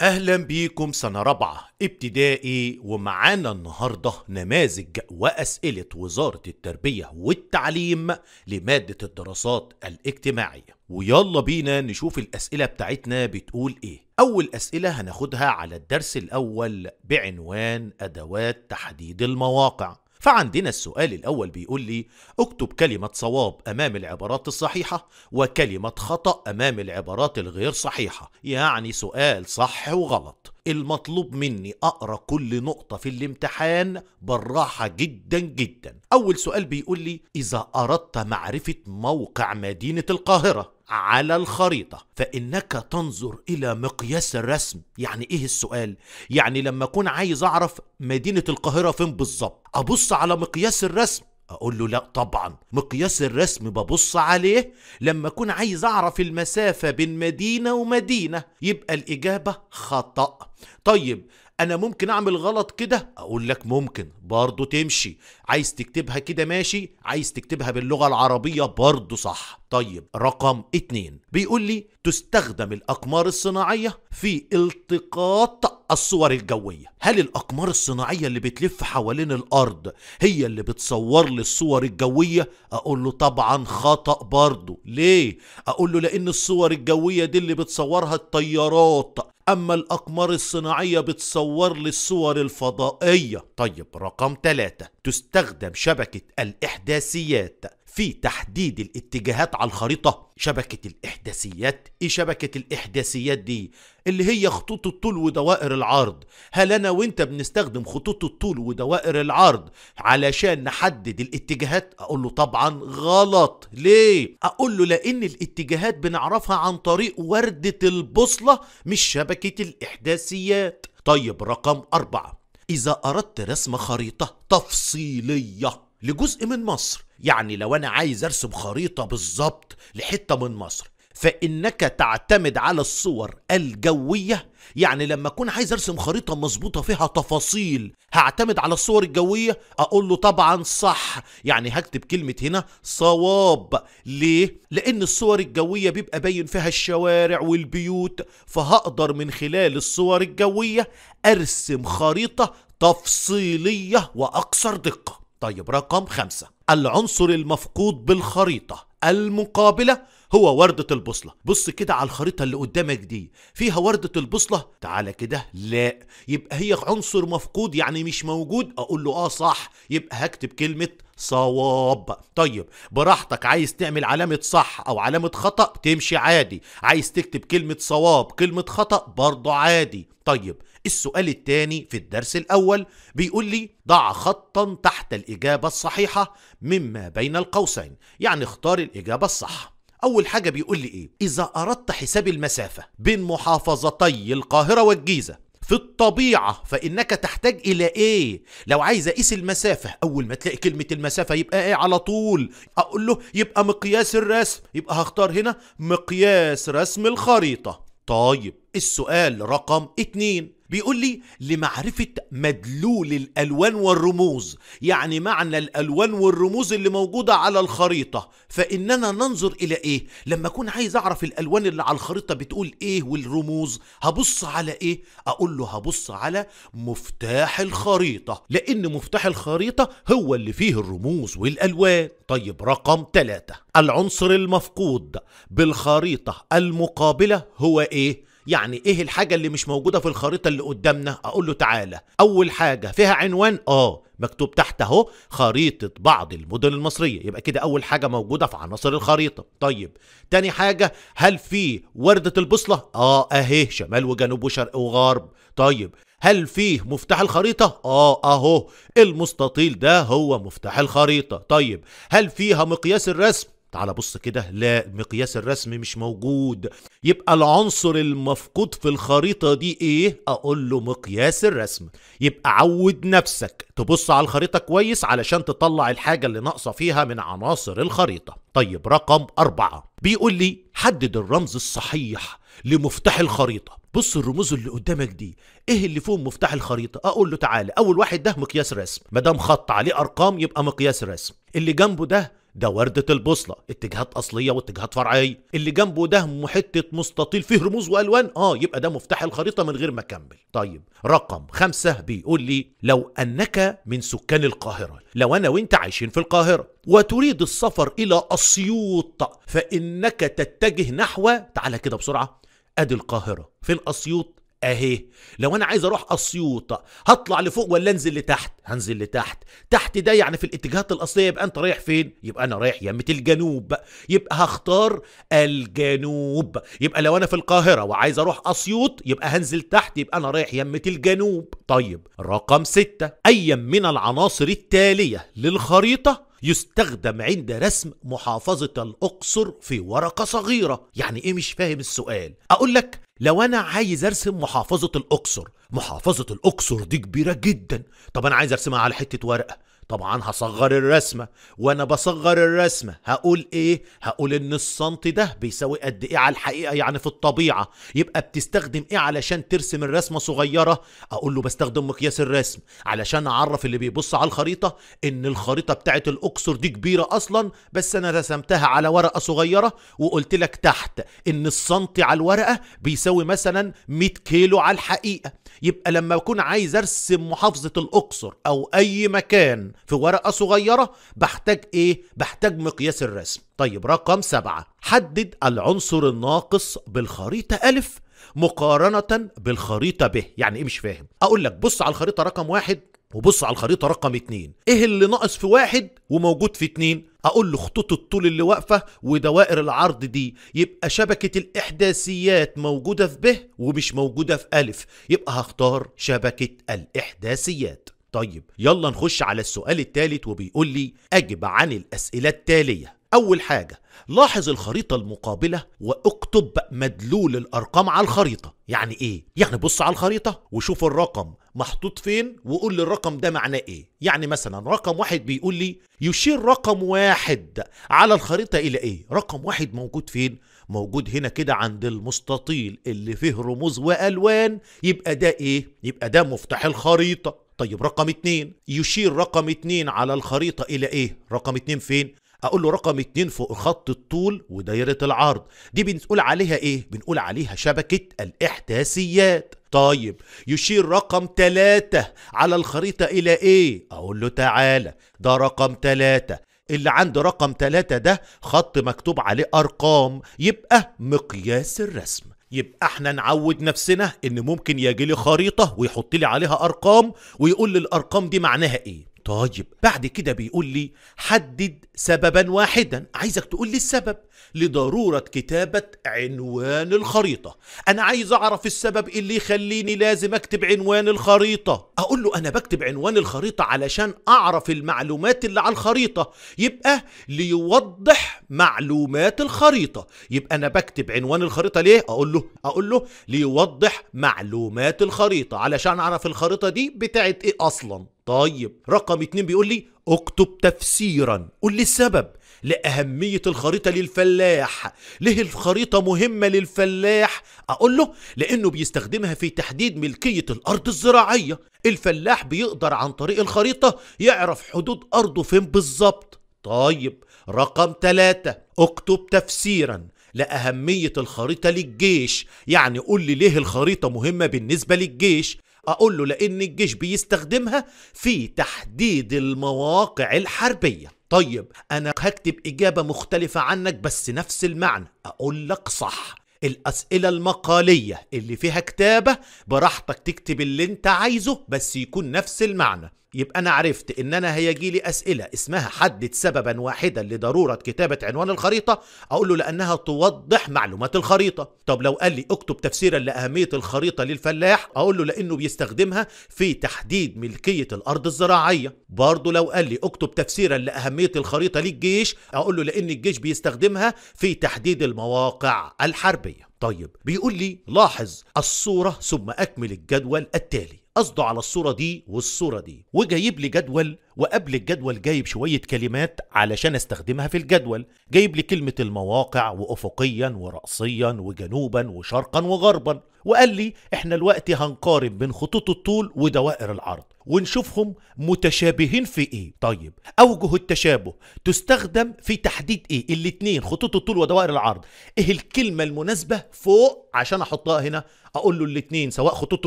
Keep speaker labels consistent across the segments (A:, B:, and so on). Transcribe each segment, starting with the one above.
A: أهلا بيكم سنة رابعة ابتدائي ومعانا النهاردة نماذج وأسئلة وزارة التربية والتعليم لمادة الدراسات الاجتماعية ويلا بينا نشوف الأسئلة بتاعتنا بتقول إيه أول أسئلة هناخدها على الدرس الأول بعنوان أدوات تحديد المواقع فعندنا السؤال الأول بيقول لي اكتب كلمة صواب أمام العبارات الصحيحة وكلمة خطأ أمام العبارات الغير صحيحة يعني سؤال صح وغلط المطلوب مني أقرأ كل نقطة في الامتحان بالراحة جدا جدا أول سؤال بيقول لي إذا أردت معرفة موقع مدينة القاهرة على الخريطة فإنك تنظر إلى مقياس الرسم يعني إيه السؤال؟ يعني لما أكون عايز أعرف مدينة القاهرة فين بالظبط أبص على مقياس الرسم اقول له لا طبعا مقياس الرسم ببص عليه لما اكون عايز اعرف المسافه بين مدينه ومدينه يبقى الاجابه خطا طيب انا ممكن اعمل غلط كده اقول لك ممكن برضه تمشي عايز تكتبها كده ماشي عايز تكتبها باللغه العربيه برضه صح طيب رقم اتنين بيقول لي تستخدم الاقمار الصناعيه في التقاط الصور الجويه هل الاقمار الصناعيه اللي بتلف حوالين الارض هي اللي بتصور لي الصور الجويه اقول له طبعا خطا برضه ليه اقول له لان الصور الجويه دي اللي بتصورها الطيارات أما الأقمار الصناعية بتصور لي الصور الفضائية طيب رقم ثلاثة تستخدم شبكة الإحداثيات في تحديد الاتجاهات على الخريطة شبكة الإحداثيات إيه شبكة الإحداثيات دي اللي هي خطوط الطول ودوائر العرض هل أنا وإنت بنستخدم خطوط الطول ودوائر العرض علشان نحدد الاتجاهات أقول له طبعا غلط ليه أقول له لأن الاتجاهات بنعرفها عن طريق وردة البوصلة مش شبكة الإحداثيات طيب رقم أربعة إذا أردت رسم خريطة تفصيلية لجزء من مصر يعني لو أنا عايز أرسم خريطة بالظبط لحتة من مصر فإنك تعتمد على الصور الجوية يعني لما أكون عايز أرسم خريطة مظبوطة فيها تفاصيل هعتمد على الصور الجوية أقول له طبعا صح يعني هكتب كلمة هنا صواب ليه؟ لأن الصور الجوية بيبقى باين فيها الشوارع والبيوت فهقدر من خلال الصور الجوية أرسم خريطة تفصيلية وأكثر دقة طيب رقم خمسة العنصر المفقود بالخريطة المقابلة هو وردة البوصلة بص كده على الخريطة اللي قدامك دي فيها وردة البوصلة تعالى كده لا يبقى هي عنصر مفقود يعني مش موجود اقول له اه صح يبقى هكتب كلمة صواب طيب براحتك عايز تعمل علامة صح او علامة خطأ تمشي عادي عايز تكتب كلمة صواب كلمة خطأ برضه عادي طيب السؤال الثاني في الدرس الأول بيقول لي ضع خطا تحت الإجابة الصحيحة مما بين القوسين يعني اختار الإجابة الصح أول حاجة بيقول لي إيه؟ إذا أردت حساب المسافة بين محافظتي القاهرة والجيزة في الطبيعة فإنك تحتاج إلى إيه؟ لو عايز أقيس المسافة أول ما تلاقي كلمة المسافة يبقى إيه على طول؟ أقول له يبقى مقياس الرسم يبقى هختار هنا مقياس رسم الخريطة طيب السؤال رقم اتنين بيقول لي لمعرفة مدلول الألوان والرموز يعني معنى الألوان والرموز اللي موجودة على الخريطة فإننا ننظر إلى إيه لما أكون عايز أعرف الألوان اللي على الخريطة بتقول إيه والرموز هبص على إيه أقول له هبص على مفتاح الخريطة لأن مفتاح الخريطة هو اللي فيه الرموز والألوان طيب رقم ثلاثة العنصر المفقود بالخريطة المقابلة هو إيه يعني ايه الحاجه اللي مش موجوده في الخريطه اللي قدامنا اقول له تعالى اول حاجه فيها عنوان اه مكتوب تحت اهو خريطه بعض المدن المصريه يبقى كده اول حاجه موجوده في عناصر الخريطه طيب تاني حاجه هل في ورده البوصله اه اهي شمال وجنوب وشرق وغرب طيب هل فيه مفتاح الخريطة؟ آه أهو المستطيل ده هو مفتاح الخريطة طيب هل فيها مقياس الرسم؟ تعال بص كده لا مقياس الرسم مش موجود يبقى العنصر المفقود في الخريطة دي ايه اقول له مقياس الرسم يبقى عود نفسك تبص على الخريطة كويس علشان تطلع الحاجة اللي ناقصة فيها من عناصر الخريطة طيب رقم أربعة بيقول لي حدد الرمز الصحيح لمفتاح الخريطة بص الرموز اللي قدامك دي ايه اللي فوق مفتاح الخريطه اقول له تعالى اول واحد ده مقياس رسم ما دام خط عليه ارقام يبقى مقياس رسم اللي جنبه ده ده وردة البوصلة اتجاهات أصلية واتجاهات فرعية اللي جنبه ده حتة مستطيل فيه رموز وألوان اه يبقى ده مفتاح الخريطة من غير ما أكمل طيب رقم خمسة بيقول لي لو أنك من سكان القاهرة لو أنا وأنت عايشين في القاهرة وتريد السفر إلى أسيوط فإنك تتجه نحو تعالى كده بسرعة أدي القاهرة فين أسيوط اهي لو انا عايز اروح اسيوط هطلع لفوق ولا انزل لتحت هنزل لتحت تحت ده يعني في الاتجاهات الاصليه يبقى انت رايح فين يبقى انا رايح يمه الجنوب يبقى هختار الجنوب يبقى لو انا في القاهره وعايز اروح اسيوط يبقى هنزل تحت يبقى انا رايح يمه الجنوب طيب رقم ستة اي من العناصر التاليه للخريطه يستخدم عند رسم محافظة الأقصر في ورقة صغيرة يعني إيه مش فاهم السؤال أقول لك لو انا عايز ارسم محافظه الاقصر محافظه الاقصر دي كبيره جدا طب انا عايز ارسمها على حته ورقه طبعا هصغر الرسمة وانا بصغر الرسمة هقول ايه هقول ان السنت ده بيساوي قد ايه على الحقيقة يعني في الطبيعة يبقى بتستخدم ايه علشان ترسم الرسمة صغيرة اقول له بستخدم مقياس الرسم علشان اعرف اللي بيبص على الخريطة ان الخريطة بتاعت الاقصر دي كبيرة اصلا بس انا رسمتها على ورقة صغيرة وقلت لك تحت ان السنت على الورقة بيساوي مثلا 100 كيلو على الحقيقة يبقى لما اكون عايز ارسم محافظة الاقصر او اي مكان في ورقة صغيرة بحتاج إيه؟ بحتاج مقياس الرسم طيب رقم سبعة حدد العنصر الناقص بالخريطة ألف مقارنة بالخريطة ب يعني إيه مش فاهم أقول لك بص على الخريطة رقم واحد وبص على الخريطة رقم اتنين ايه اللي ناقص في واحد وموجود في اتنين اقول له خطوط الطول اللي واقفة ودوائر العرض دي يبقى شبكة الاحداثيات موجودة في ب ومش موجودة في الف يبقى هختار شبكة الاحداثيات طيب يلا نخش على السؤال الثالث وبيقول لي أجب عن الأسئلة التالية أول حاجة لاحظ الخريطة المقابلة واكتب مدلول الأرقام على الخريطة يعني إيه؟ يعني بص على الخريطة وشوف الرقم محطوط فين وقول لي الرقم ده معناه إيه يعني مثلا رقم واحد بيقول لي يشير رقم واحد على الخريطة إلى إيه؟ رقم واحد موجود فين؟ موجود هنا كده عند المستطيل اللي فيه رموز وألوان يبقى ده إيه؟ يبقى ده مفتاح الخريطة طيب رقم اتنين يشير رقم اتنين على الخريطة إلى إيه؟ رقم اتنين فين؟ اقول له رقم اتنين فوق خط الطول ودايرة العرض دي بنقول عليها ايه بنقول عليها شبكة الاحداثيات طيب يشير رقم تلاتة على الخريطة الى ايه اقول له تعالى ده رقم تلاتة اللي عند رقم تلاتة ده خط مكتوب عليه ارقام يبقى مقياس الرسم يبقى احنا نعود نفسنا ان ممكن يجي لي خريطه ويحط لي عليها ارقام ويقول لي الارقام دي معناها ايه طيب بعد كده بيقول لي حدد سببا واحدا عايزك تقول لي السبب لضرورة كتابة عنوان الخريطة أنا عايز أعرف السبب اللي يخليني لازم أكتب عنوان الخريطة أقول له أنا بكتب عنوان الخريطة علشان أعرف المعلومات اللي على الخريطة يبقى ليوضح معلومات الخريطة يبقى أنا بكتب عنوان الخريطة ليه أقول له أقول له ليوضح معلومات الخريطة علشان أعرف الخريطة دي بتاعت إيه أصلاً طيب رقم اتنين بيقول لي اكتب تفسيرا قول لي السبب لأهمية الخريطة للفلاح ليه الخريطة مهمة للفلاح أقول له لأنه بيستخدمها في تحديد ملكية الأرض الزراعية الفلاح بيقدر عن طريق الخريطة يعرف حدود أرضه فين بالظبط طيب رقم ثلاثة اكتب تفسيرا لأهمية الخريطة للجيش يعني قول لي ليه الخريطة مهمة بالنسبة للجيش أقول له لأن الجيش بيستخدمها في تحديد المواقع الحربية طيب أنا هكتب إجابة مختلفة عنك بس نفس المعنى أقول لك صح الأسئلة المقالية اللي فيها كتابة براحتك تكتب اللي انت عايزه بس يكون نفس المعنى يبقى أنا عرفت إن أنا هيجي لي أسئلة اسمها حدد سببا واحدا لضرورة كتابة عنوان الخريطة أقول له لأنها توضح معلومات الخريطة طب لو قال لي اكتب تفسيرا لأهمية الخريطة للفلاح أقول له لأنه بيستخدمها في تحديد ملكية الأرض الزراعية برضه لو قال لي اكتب تفسيرا لأهمية الخريطة للجيش أقول له لأن الجيش بيستخدمها في تحديد المواقع الحربية طيب بيقول لي لاحظ الصورة ثم أكمل الجدول التالي قصده على الصورة دي والصورة دي وجايب لي جدول وقبل الجدول جايب شوية كلمات علشان استخدمها في الجدول جايب لي كلمة المواقع وأفقيا ورأسيا وجنوبا وشرقا وغربا وقال لي احنا الوقت هنقارن بين خطوط الطول ودوائر العرض ونشوفهم متشابهين في ايه طيب اوجه التشابه تستخدم في تحديد ايه الاتنين خطوط الطول ودوائر العرض ايه الكلمة المناسبة فوق عشان احطها هنا اقول له الاثنين سواء خطوط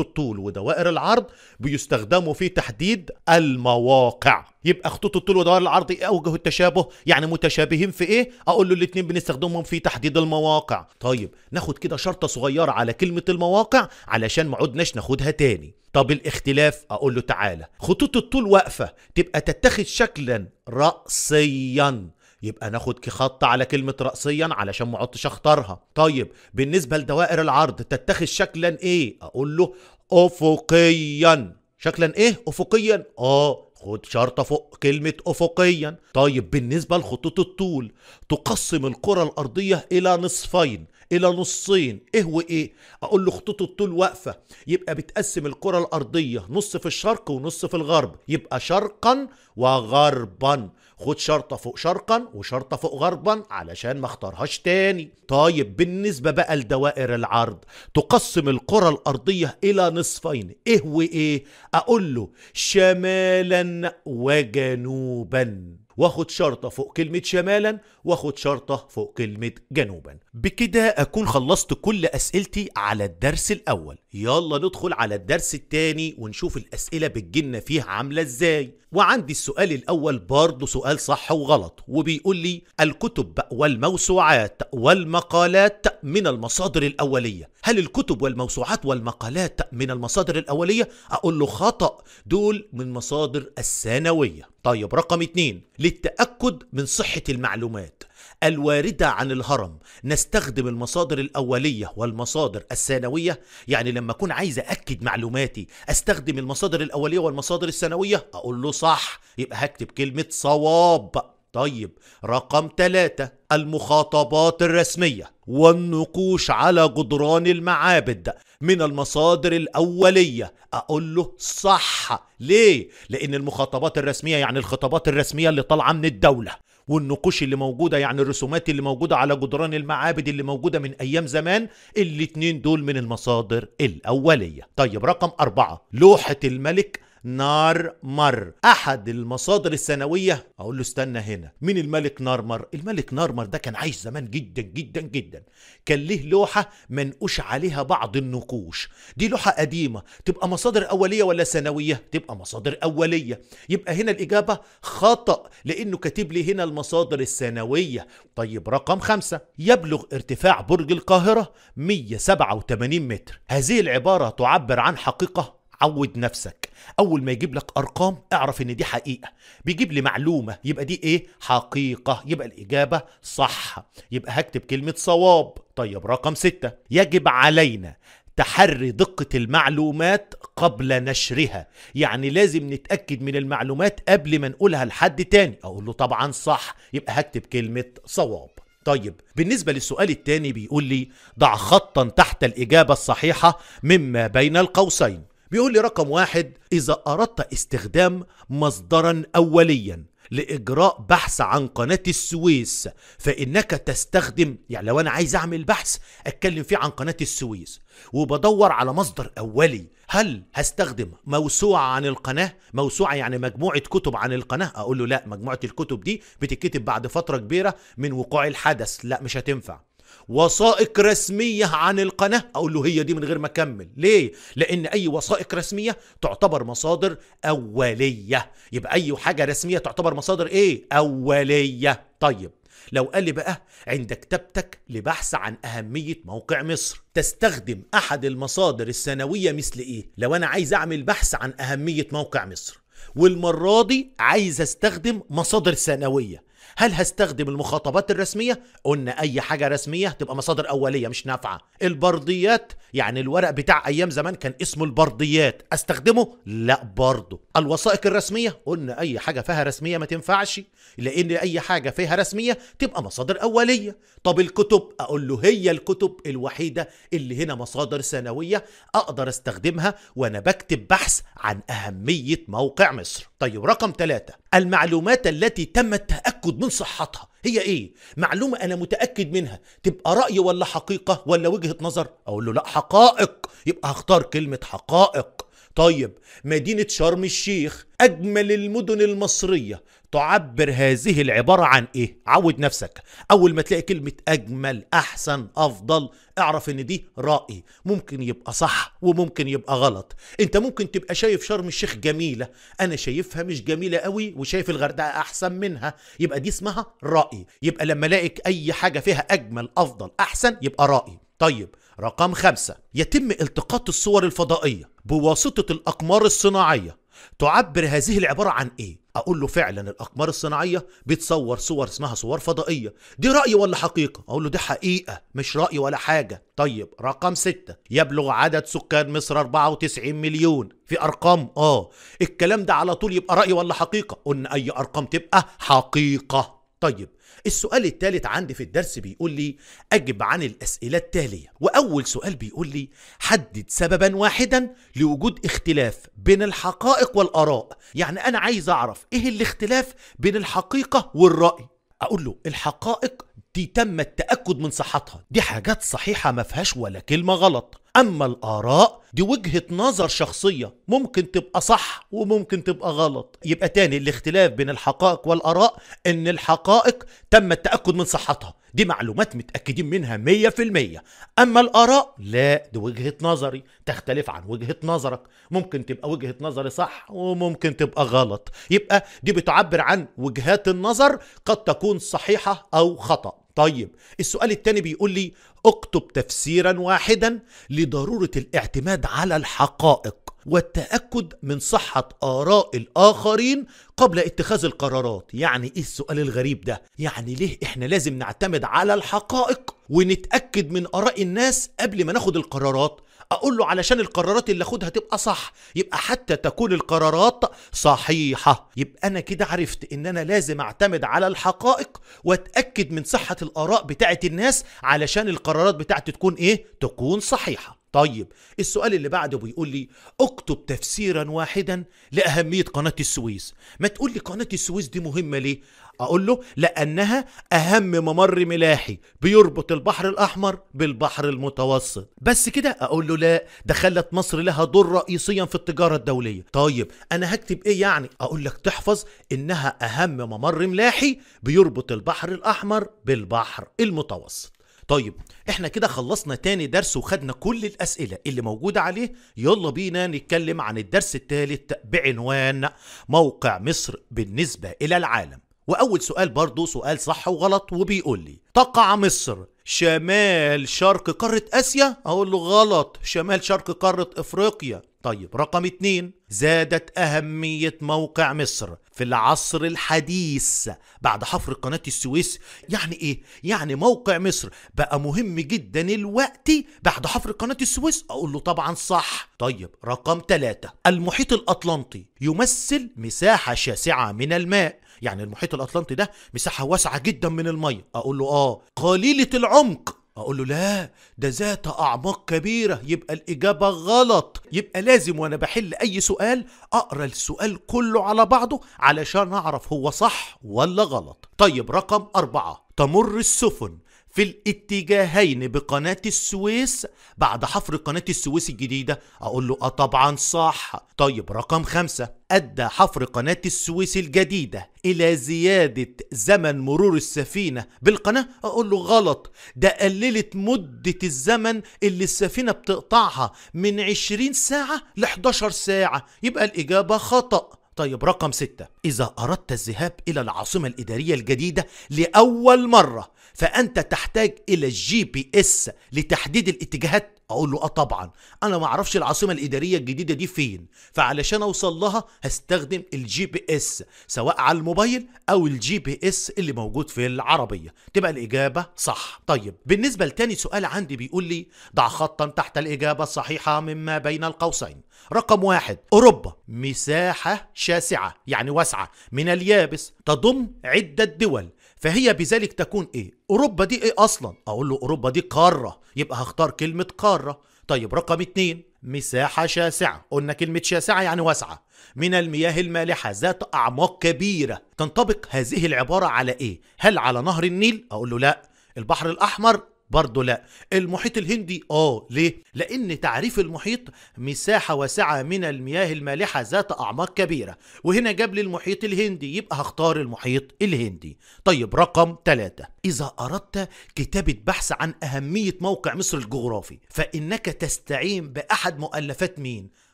A: الطول ودوائر العرض بيستخدموا في تحديد المواقع يبقى خطوط الطول ودوائر العرض إيه اوجه التشابه يعني متشابهين في ايه اقول له الاثنين بنستخدمهم في تحديد المواقع طيب ناخد كده شرطه صغيره على كلمه المواقع علشان ما عدناش ناخدها تاني طب الاختلاف اقول له تعالى خطوط الطول واقفه تبقى تتخذ شكلا راسيا يبقى ناخد كخط على كلمة رأسيا علشان ما اقعدش اختارها طيب بالنسبة لدوائر العرض تتخذ شكلا ايه اقول له افقيا شكلا ايه افقيا اه خد شرطة فوق كلمة أفقيا طيب بالنسبة لخطوط الطول تقسم الكرة الأرضية إلى نصفين إلى نصين إيه وإيه أقول له خطوط الطول واقفة يبقى بتقسم الكرة الأرضية نص في الشرق ونص في الغرب يبقى شرقا وغربا خد شرطة فوق شرقا وشرطة فوق غربا علشان ما اختارهاش تاني طيب بالنسبة بقى لدوائر العرض تقسم القرى الأرضية إلى نصفين إيه وإيه أقول له شمالا وجنوبا واخد شرطة فوق كلمة شمالا واخد شرطة فوق كلمة جنوبا بكده أكون خلصت كل أسئلتي على الدرس الأول يلا ندخل على الدرس التاني ونشوف الأسئلة بتجينا فيها عاملة إزاي وعندي السؤال الأول برضه سؤال صح وغلط وبيقول لي الكتب والموسوعات والمقالات من المصادر الأولية هل الكتب والموسوعات والمقالات من المصادر الأولية؟ أقول له خطأ دول من مصادر الثانوية طيب رقم اتنين للتأكد من صحة المعلومات الواردة عن الهرم نستخدم المصادر الأولية والمصادر الثانوية يعني لما أكون عايز أكد معلوماتي أستخدم المصادر الأولية والمصادر الثانوية أقول له صح يبقى هكتب كلمة صواب طيب رقم ثلاثة المخاطبات الرسمية والنقوش على جدران المعابد من المصادر الأولية أقول له صح ليه؟ لأن المخاطبات الرسمية يعني الخطابات الرسمية اللي طالعة من الدولة والنقوش اللي موجودة يعني الرسومات اللي موجودة على جدران المعابد اللي موجودة من أيام زمان الاتنين دول من المصادر الأولية طيب رقم أربعة لوحة الملك نار مر أحد المصادر السنوية أقول له استنى هنا مين الملك نارمر الملك نارمر ده كان عايش زمان جدا جدا جدا كان له لوحة منقوش عليها بعض النقوش دي لوحة قديمة تبقى مصادر أولية ولا سنوية تبقى مصادر أولية يبقى هنا الإجابة خطأ لأنه كاتب لي هنا المصادر السنوية طيب رقم خمسة يبلغ ارتفاع برج القاهرة 187 متر هذه العبارة تعبر عن حقيقة عود نفسك اول ما يجيب لك ارقام اعرف ان دي حقيقه بيجيب لي معلومه يبقى دي ايه حقيقه يبقى الاجابه صح يبقى هكتب كلمه صواب طيب رقم ستة يجب علينا تحري دقة المعلومات قبل نشرها يعني لازم نتأكد من المعلومات قبل ما نقولها لحد تاني أقول له طبعا صح يبقى هكتب كلمة صواب طيب بالنسبة للسؤال التاني بيقول لي ضع خطا تحت الإجابة الصحيحة مما بين القوسين بيقول لي رقم واحد إذا أردت استخدام مصدرا أوليا لإجراء بحث عن قناة السويس فإنك تستخدم يعني لو أنا عايز أعمل بحث أتكلم فيه عن قناة السويس وبدور على مصدر أولي هل هستخدم موسوعة عن القناة موسوعة يعني مجموعة كتب عن القناة أقول له لا مجموعة الكتب دي بتتكتب بعد فترة كبيرة من وقوع الحدث لا مش هتنفع وثائق رسمية عن القناة أقول له هي دي من غير ما أكمل ليه؟ لأن أي وثائق رسمية تعتبر مصادر أولية يبقى أي حاجة رسمية تعتبر مصادر إيه؟ أولية طيب لو قال لي بقى عند كتابتك لبحث عن أهمية موقع مصر تستخدم أحد المصادر السنوية مثل إيه؟ لو أنا عايز أعمل بحث عن أهمية موقع مصر والمرة دي عايز أستخدم مصادر سنوية هل هستخدم المخاطبات الرسمية؟ قلنا أي حاجة رسمية تبقى مصادر أولية مش نافعة البرديات يعني الورق بتاع أيام زمان كان اسمه البرديات أستخدمه؟ لا برضه الوثائق الرسمية قلنا أي حاجة فيها رسمية ما تنفعش لأن أي حاجة فيها رسمية تبقى مصادر أولية طب الكتب أقول له هي الكتب الوحيدة اللي هنا مصادر ثانوية أقدر أستخدمها وأنا بكتب بحث عن أهمية موقع مصر طيب رقم ثلاثة المعلومات التي تم التأكد من صحتها هي ايه معلومه انا متاكد منها تبقى راي ولا حقيقه ولا وجهه نظر اقول له لا حقائق يبقى هختار كلمه حقائق طيب مدينة شرم الشيخ أجمل المدن المصرية تعبر هذه العبارة عن إيه؟ عود نفسك أول ما تلاقي كلمة أجمل أحسن أفضل اعرف إن دي رأي ممكن يبقى صح وممكن يبقى غلط أنت ممكن تبقى شايف شرم الشيخ جميلة أنا شايفها مش جميلة قوي وشايف الغردقة أحسن منها يبقى دي اسمها رأي يبقى لما لاقيك أي حاجة فيها أجمل أفضل أحسن يبقى رأي طيب رقم خمسة يتم التقاط الصور الفضائية بواسطة الأقمار الصناعية تعبر هذه العبارة عن إيه؟ اقول له فعلا الاقمار الصناعيه بتصور صور اسمها صور فضائيه دي راي ولا حقيقه اقول له دي حقيقه مش راي ولا حاجه طيب رقم ستة يبلغ عدد سكان مصر 94 مليون في ارقام اه الكلام ده على طول يبقى راي ولا حقيقه قلنا اي ارقام تبقى حقيقه طيب السؤال الثالث عندي في الدرس بيقول لي أجب عن الأسئلة التالية وأول سؤال بيقول لي حدد سببا واحدا لوجود اختلاف بين الحقائق والآراء يعني أنا عايز أعرف إيه الاختلاف بين الحقيقة والرأي أقول له الحقائق دي تم التأكد من صحتها دي حاجات صحيحة ما فيهاش ولا كلمة غلط أما الآراء دي وجهة نظر شخصية ممكن تبقى صح وممكن تبقى غلط يبقى تاني الاختلاف بين الحقائق والآراء إن الحقائق تم التأكد من صحتها دي معلومات متأكدين منها 100% أما الآراء لا دي وجهة نظري تختلف عن وجهة نظرك ممكن تبقى وجهة نظري صح وممكن تبقى غلط يبقى دي بتعبر عن وجهات النظر قد تكون صحيحة أو خطأ طيب السؤال التاني بيقول لي اكتب تفسيرا واحدا لضرورة الاعتماد على الحقائق والتأكد من صحة آراء الآخرين قبل اتخاذ القرارات يعني ايه السؤال الغريب ده يعني ليه احنا لازم نعتمد على الحقائق ونتأكد من آراء الناس قبل ما ناخد القرارات اقول له علشان القرارات اللي اخدها تبقى صح يبقى حتى تكون القرارات صحيحه يبقى انا كده عرفت ان انا لازم اعتمد على الحقائق واتاكد من صحه الاراء بتاعه الناس علشان القرارات بتاعتي تكون ايه تكون صحيحه طيب السؤال اللي بعده بيقول لي اكتب تفسيرا واحدا لأهمية قناة السويس ما تقول لي قناة السويس دي مهمة ليه اقول له لانها اهم ممر ملاحي بيربط البحر الاحمر بالبحر المتوسط بس كده اقول له لا ده خلت مصر لها دور رئيسيا في التجاره الدوليه طيب انا هكتب ايه يعني اقول لك تحفظ انها اهم ممر ملاحي بيربط البحر الاحمر بالبحر المتوسط طيب احنا كده خلصنا تاني درس وخدنا كل الاسئلة اللي موجودة عليه يلا بينا نتكلم عن الدرس التالت بعنوان موقع مصر بالنسبة الى العالم واول سؤال برضه سؤال صح وغلط وبيقول لي تقع مصر شمال شرق قارة اسيا اقول له غلط شمال شرق قارة افريقيا طيب رقم اتنين زادت أهمية موقع مصر في العصر الحديث بعد حفر قناة السويس يعني إيه؟ يعني موقع مصر بقى مهم جدا الوقت بعد حفر قناة السويس أقول له طبعا صح طيب رقم ثلاثة المحيط الأطلنطي يمثل مساحة شاسعة من الماء يعني المحيط الاطلنطي ده مساحه واسعه جدا من الميه اقول له اه قليله العمق اقول له لا ده ذات اعماق كبيره يبقى الاجابه غلط يبقى لازم وانا بحل اي سؤال اقرا السؤال كله على بعضه علشان اعرف هو صح ولا غلط طيب رقم أربعة تمر السفن في الاتجاهين بقناة السويس بعد حفر قناة السويس الجديدة أقول له آه طبعا صح طيب رقم خمسة أدى حفر قناة السويس الجديدة إلى زيادة زمن مرور السفينة بالقناة أقول له غلط ده قللت مدة الزمن اللي السفينة بتقطعها من 20 ساعة ل 11 ساعة يبقى الإجابة خطأ طيب رقم ستة إذا أردت الذهاب إلى العاصمة الإدارية الجديدة لأول مرة فانت تحتاج الى الجي بي اس لتحديد الاتجاهات اقول له اه طبعا انا ما اعرفش العاصمه الاداريه الجديده دي فين فعلشان اوصل لها هستخدم الجي بي اس سواء على الموبايل او الجي بي اس اللي موجود في العربيه تبقى الاجابه صح طيب بالنسبه لتاني سؤال عندي بيقول لي ضع خطا تحت الاجابه الصحيحه مما بين القوسين رقم واحد اوروبا مساحه شاسعه يعني واسعه من اليابس تضم عده دول فهي بذلك تكون ايه اوروبا دي ايه اصلا اقول له اوروبا دي قاره يبقى هختار كلمه قاره طيب رقم اتنين مساحة شاسعة قلنا كلمة شاسعة يعني واسعة من المياه المالحة ذات أعماق كبيرة تنطبق هذه العبارة على إيه؟ هل على نهر النيل؟ أقول له لأ البحر الأحمر برضه لا المحيط الهندي اه ليه لان تعريف المحيط مساحه واسعه من المياه المالحه ذات اعماق كبيره وهنا جاب لي المحيط الهندي يبقى هختار المحيط الهندي طيب رقم 3 اذا اردت كتابه بحث عن اهميه موقع مصر الجغرافي فانك تستعين باحد مؤلفات مين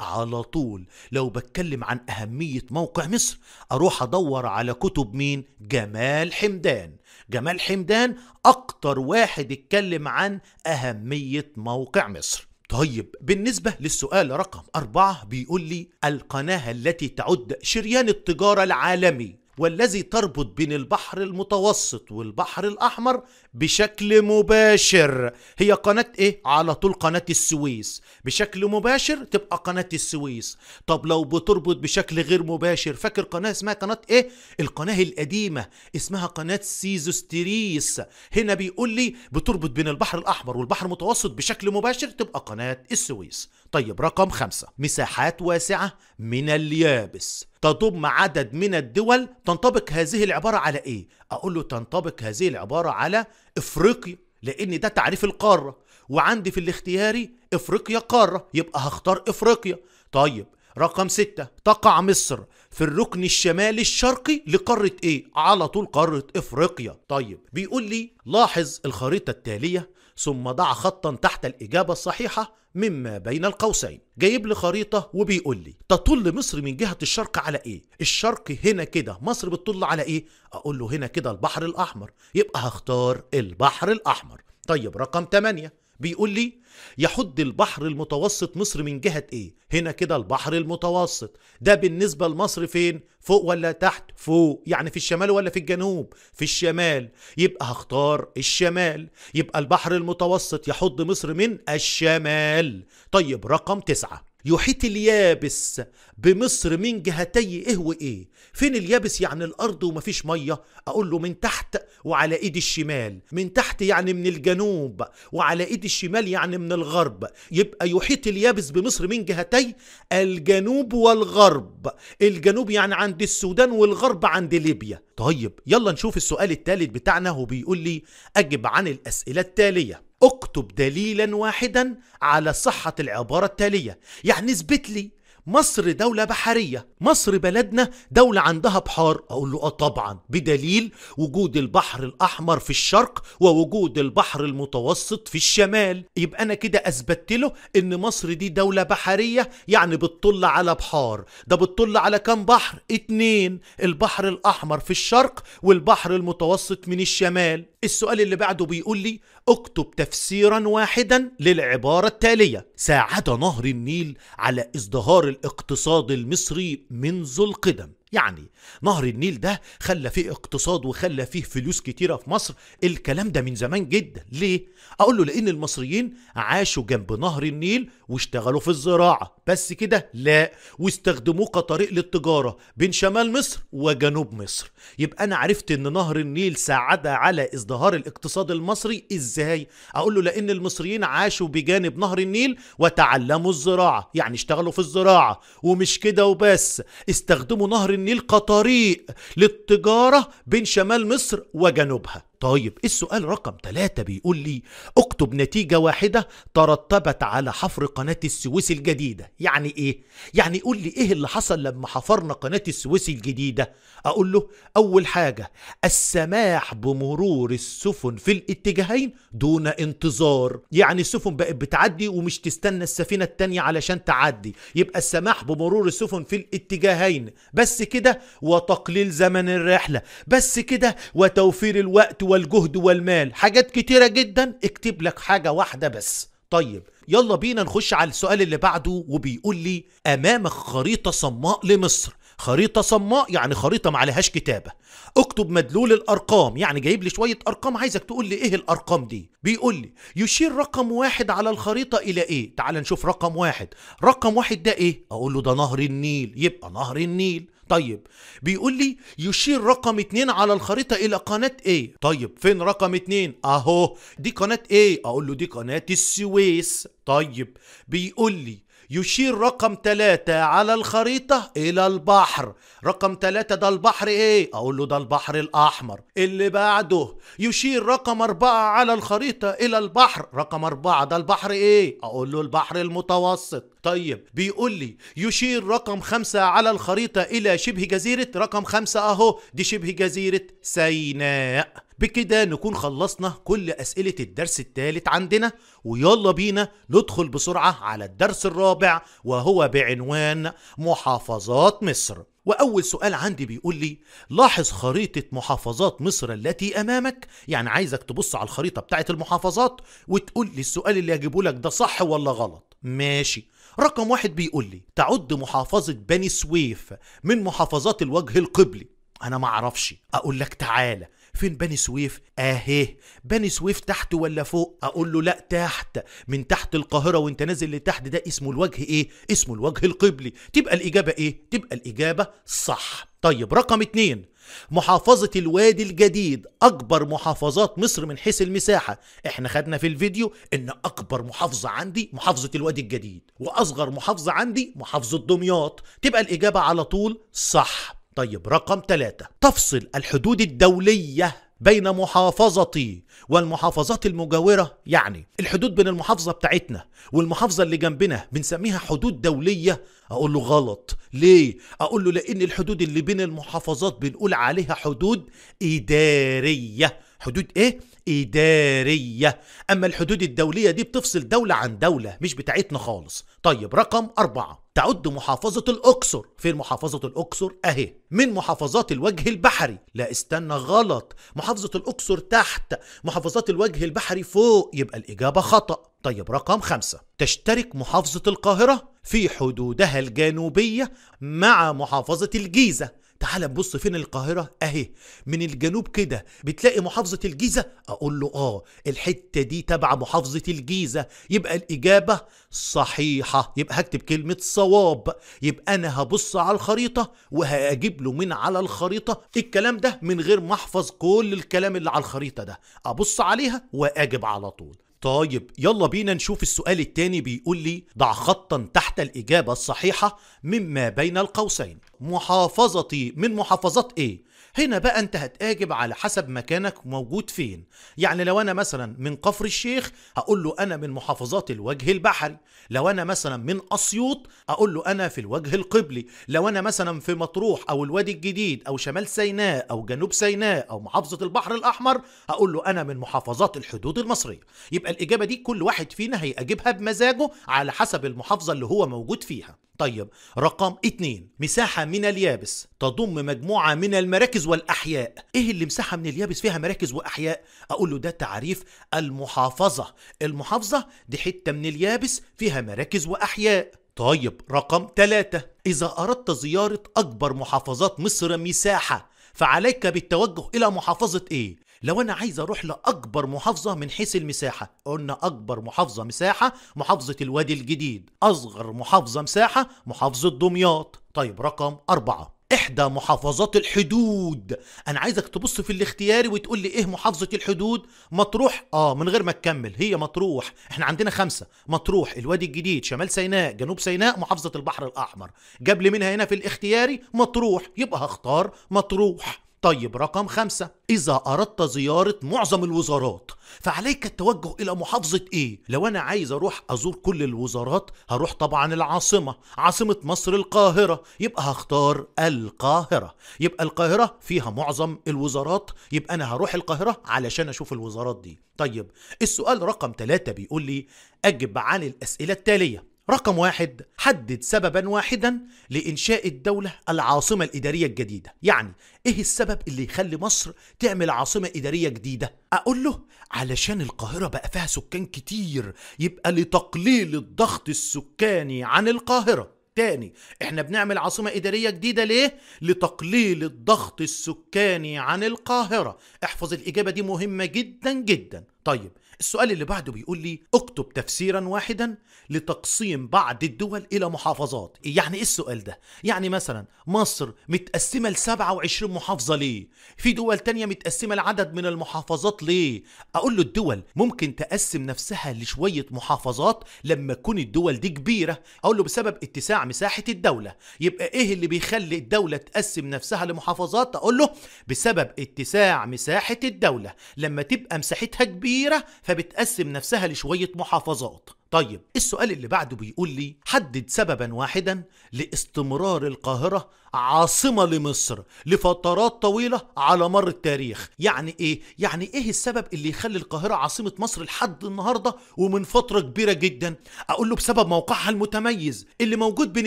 A: على طول لو بتكلم عن أهمية موقع مصر أروح أدور على كتب مين؟ جمال حمدان جمال حمدان أكتر واحد اتكلم عن أهمية موقع مصر طيب بالنسبة للسؤال رقم أربعة بيقول لي القناة التي تعد شريان التجارة العالمي والذي تربط بين البحر المتوسط والبحر الأحمر بشكل مباشر هي قناة إيه؟ على طول قناة السويس بشكل مباشر تبقى قناة السويس طب لو بتربط بشكل غير مباشر فاكر قناة اسمها قناة إيه؟ القناة القديمة اسمها قناة سيزوستريس هنا بيقول لي بتربط بين البحر الأحمر والبحر المتوسط بشكل مباشر تبقى قناة السويس طيب رقم خمسة مساحات واسعة من اليابس تضم عدد من الدول تنطبق هذه العبارة على إيه؟ أقول له تنطبق هذه العبارة على إفريقيا لأن ده تعريف القارة وعندي في الاختياري إفريقيا قارة يبقى هختار إفريقيا طيب رقم ستة تقع مصر في الركن الشمالي الشرقي لقارة ايه؟ على طول قارة افريقيا طيب بيقول لي لاحظ الخريطة التالية ثم ضع خطا تحت الإجابة الصحيحة مما بين القوسين جايب لي خريطة وبيقول لي تطل مصر من جهة الشرق على إيه الشرق هنا كده مصر بتطل على إيه أقول له هنا كده البحر الأحمر يبقى هختار البحر الأحمر طيب رقم 8 بيقول لي يحد البحر المتوسط مصر من جهة ايه هنا كده البحر المتوسط ده بالنسبة لمصر فين فوق ولا تحت فوق يعني في الشمال ولا في الجنوب في الشمال يبقى هختار الشمال يبقى البحر المتوسط يحد مصر من الشمال طيب رقم تسعة يحيط اليابس بمصر من جهتي ايه وايه فين اليابس يعني الارض ومفيش ميه اقول له من تحت وعلى ايد الشمال من تحت يعني من الجنوب وعلى ايد الشمال يعني من الغرب يبقى يحيط اليابس بمصر من جهتي الجنوب والغرب الجنوب يعني عند السودان والغرب عند ليبيا طيب يلا نشوف السؤال الثالث بتاعنا هو بيقول لي اجب عن الاسئله التاليه اكتب دليلا واحدا على صحة العبارة التالية يعني اثبت لي مصر دولة بحرية مصر بلدنا دولة عندها بحار أقول له آه طبعا بدليل وجود البحر الأحمر في الشرق ووجود البحر المتوسط في الشمال يبقى أنا كده أثبتت له إن مصر دي دولة بحرية يعني بتطل على بحار ده بتطل على كام بحر؟ اتنين البحر الأحمر في الشرق والبحر المتوسط من الشمال السؤال اللي بعده بيقول لي اكتب تفسيرا واحدا للعبارة التالية ساعد نهر النيل على ازدهار الاقتصاد المصري منذ القدم يعني نهر النيل ده خلى فيه اقتصاد وخلى فيه فلوس كتيرة في مصر الكلام ده من زمان جدا ليه؟ أقول له لأن المصريين عاشوا جنب نهر النيل واشتغلوا في الزراعة بس كده لا واستخدموه كطريق للتجارة بين شمال مصر وجنوب مصر يبقى أنا عرفت أن نهر النيل ساعد على ازدهار الاقتصاد المصري إزاي؟ أقول له لأن المصريين عاشوا بجانب نهر النيل وتعلموا الزراعة يعني اشتغلوا في الزراعة ومش كده وبس استخدموا نهر النيل كطريق للتجارة بين شمال مصر وجنوبها طيب إيه السؤال رقم ثلاثة بيقول لي اكتب نتيجة واحدة ترتبت على حفر قناة السويس الجديدة يعني ايه؟ يعني قول لي ايه اللي حصل لما حفرنا قناة السويس الجديدة؟ اقول له اول حاجة السماح بمرور السفن في الاتجاهين دون انتظار يعني السفن بقت بتعدي ومش تستنى السفينة التانية علشان تعدي يبقى السماح بمرور السفن في الاتجاهين بس كده وتقليل زمن الرحلة بس كده وتوفير الوقت والجهد والمال حاجات كتيرة جدا اكتب لك حاجة واحدة بس طيب يلا بينا نخش على السؤال اللي بعده وبيقول لي أمامك خريطة صماء لمصر خريطة صماء يعني خريطة ما عليهاش كتابة اكتب مدلول الأرقام يعني جايب لي شوية أرقام عايزك تقول لي إيه الأرقام دي بيقول لي يشير رقم واحد على الخريطة إلى إيه تعال نشوف رقم واحد رقم واحد ده إيه أقول له ده نهر النيل يبقى نهر النيل طيب بيقول لي يشير رقم اتنين على الخريطة إلى قناة ايه طيب فين رقم اتنين أهو دي قناة ايه أقول له دي قناة السويس طيب بيقول لي يشير رقم ثلاثة على الخريطة إلى البحر رقم ثلاثة ده البحر إيه؟ أقول له ده البحر الأحمر اللي بعده يشير رقم أربعة على الخريطة إلى البحر رقم أربعة ده البحر إيه؟ أقول له البحر المتوسط طيب بيقول لي يشير رقم خمسة على الخريطة إلى شبه جزيرة رقم خمسة أهو دي شبه جزيرة سيناء بكده نكون خلصنا كل أسئلة الدرس الثالث عندنا ويلا بينا ندخل بسرعة على الدرس الرابع وهو بعنوان محافظات مصر وأول سؤال عندي بيقول لي لاحظ خريطة محافظات مصر التي أمامك يعني عايزك تبص على الخريطة بتاعة المحافظات وتقول لي السؤال اللي هجيبه لك ده صح ولا غلط ماشي رقم واحد بيقول لي تعد محافظة بني سويف من محافظات الوجه القبلي أنا معرفش أقول لك تعالى فين بني سويف اهي آه، بني سويف تحت ولا فوق اقول له لا تحت من تحت القاهره وانت نازل لتحت ده اسمه الوجه ايه اسمه الوجه القبلي تبقى الاجابه ايه تبقى الاجابه صح طيب رقم اتنين محافظة الوادي الجديد أكبر محافظات مصر من حيث المساحة احنا خدنا في الفيديو ان أكبر محافظة عندي محافظة الوادي الجديد وأصغر محافظة عندي محافظة دمياط تبقى الإجابة على طول صح طيب رقم ثلاثة تفصل الحدود الدولية بين محافظتي والمحافظات المجاورة يعني الحدود بين المحافظة بتاعتنا والمحافظة اللي جنبنا بنسميها حدود دولية أقول له غلط ليه؟ أقول له لأن الحدود اللي بين المحافظات بنقول عليها حدود إدارية حدود ايه اداريه اما الحدود الدوليه دي بتفصل دوله عن دوله مش بتاعتنا خالص طيب رقم أربعة تعد محافظة الأقصر فين محافظة الأقصر أهي من محافظات الوجه البحري لا استنى غلط محافظة الأقصر تحت محافظات الوجه البحري فوق يبقى الإجابة خطأ طيب رقم خمسة تشترك محافظة القاهرة في حدودها الجنوبية مع محافظة الجيزة تعال تبص فين القاهرة اهي من الجنوب كده بتلاقي محافظة الجيزة اقول له اه الحتة دي تبع محافظة الجيزة يبقى الاجابة صحيحة يبقى هكتب كلمة صواب يبقى انا هبص على الخريطة وهجيب له من على الخريطة الكلام ده من غير ما احفظ كل الكلام اللي على الخريطة ده ابص عليها واجب على طول طيب يلا بينا نشوف السؤال التاني بيقول لي ضع خطا تحت الإجابة الصحيحة مما بين القوسين محافظتي من محافظات إيه؟ هنا بقى انت هتاجب على حسب مكانك موجود فين يعني لو انا مثلا من كفر الشيخ هقول له انا من محافظات الوجه البحري لو انا مثلا من اسيوط اقول له انا في الوجه القبلي لو انا مثلا في مطروح او الوادي الجديد او شمال سيناء او جنوب سيناء او محافظه البحر الاحمر هقول له انا من محافظات الحدود المصريه يبقى الاجابه دي كل واحد فينا هيجيبها بمزاجه على حسب المحافظه اللي هو موجود فيها طيب رقم اتنين مساحة من اليابس تضم مجموعة من المراكز والأحياء إيه اللي مساحة من اليابس فيها مراكز وأحياء أقول له ده تعريف المحافظة المحافظة دي حتة من اليابس فيها مراكز وأحياء طيب رقم تلاتة إذا أردت زيارة أكبر محافظات مصر مساحة فعليك بالتوجه إلى محافظة إيه؟ لو انا عايز اروح لاكبر محافظه من حيث المساحه قلنا اكبر محافظه مساحه محافظه الوادي الجديد اصغر محافظه مساحه محافظه دمياط طيب رقم أربعة إحدى محافظات الحدود أنا عايزك تبص في الاختياري وتقول لي إيه محافظة الحدود مطروح آه من غير ما تكمل هي مطروح إحنا عندنا خمسة مطروح الوادي الجديد شمال سيناء جنوب سيناء محافظة البحر الأحمر جاب لي منها هنا في الاختياري مطروح يبقى هختار مطروح طيب رقم خمسة إذا أردت زيارة معظم الوزارات فعليك التوجه إلى محافظة إيه؟ لو أنا عايز أروح أزور كل الوزارات هروح طبعا العاصمة عاصمة مصر القاهرة يبقى هختار القاهرة يبقى القاهرة فيها معظم الوزارات يبقى أنا هروح القاهرة علشان أشوف الوزارات دي طيب السؤال رقم ثلاثة بيقول لي أجب عن الأسئلة التالية رقم واحد حدد سببا واحدا لإنشاء الدولة العاصمة الإدارية الجديدة يعني إيه السبب اللي يخلي مصر تعمل عاصمة إدارية جديدة أقول له علشان القاهرة بقى فيها سكان كتير يبقى لتقليل الضغط السكاني عن القاهرة تاني احنا بنعمل عاصمة إدارية جديدة ليه؟ لتقليل الضغط السكاني عن القاهرة احفظ الإجابة دي مهمة جدا جدا طيب السؤال اللي بعده بيقول لي اكتب تفسيرا واحدا لتقسيم بعض الدول الى محافظات يعني ايه السؤال ده يعني مثلا مصر متقسمه ل 27 محافظه ليه في دول تانية متقسمه لعدد من المحافظات ليه اقول له الدول ممكن تقسم نفسها لشويه محافظات لما تكون الدول دي كبيره اقول له بسبب اتساع مساحه الدوله يبقى ايه اللي بيخلي الدوله تقسم نفسها لمحافظات اقول له بسبب اتساع مساحه الدوله لما تبقى مساحتها كبيره ف فبتقسم نفسها لشوية محافظات طيب السؤال اللي بعده بيقول لي حدد سببا واحدا لاستمرار القاهرة عاصمة لمصر لفترات طويلة على مر التاريخ يعني ايه؟ يعني ايه السبب اللي يخلي القاهرة عاصمة مصر لحد النهاردة ومن فترة كبيرة جدا اقول له بسبب موقعها المتميز اللي موجود بين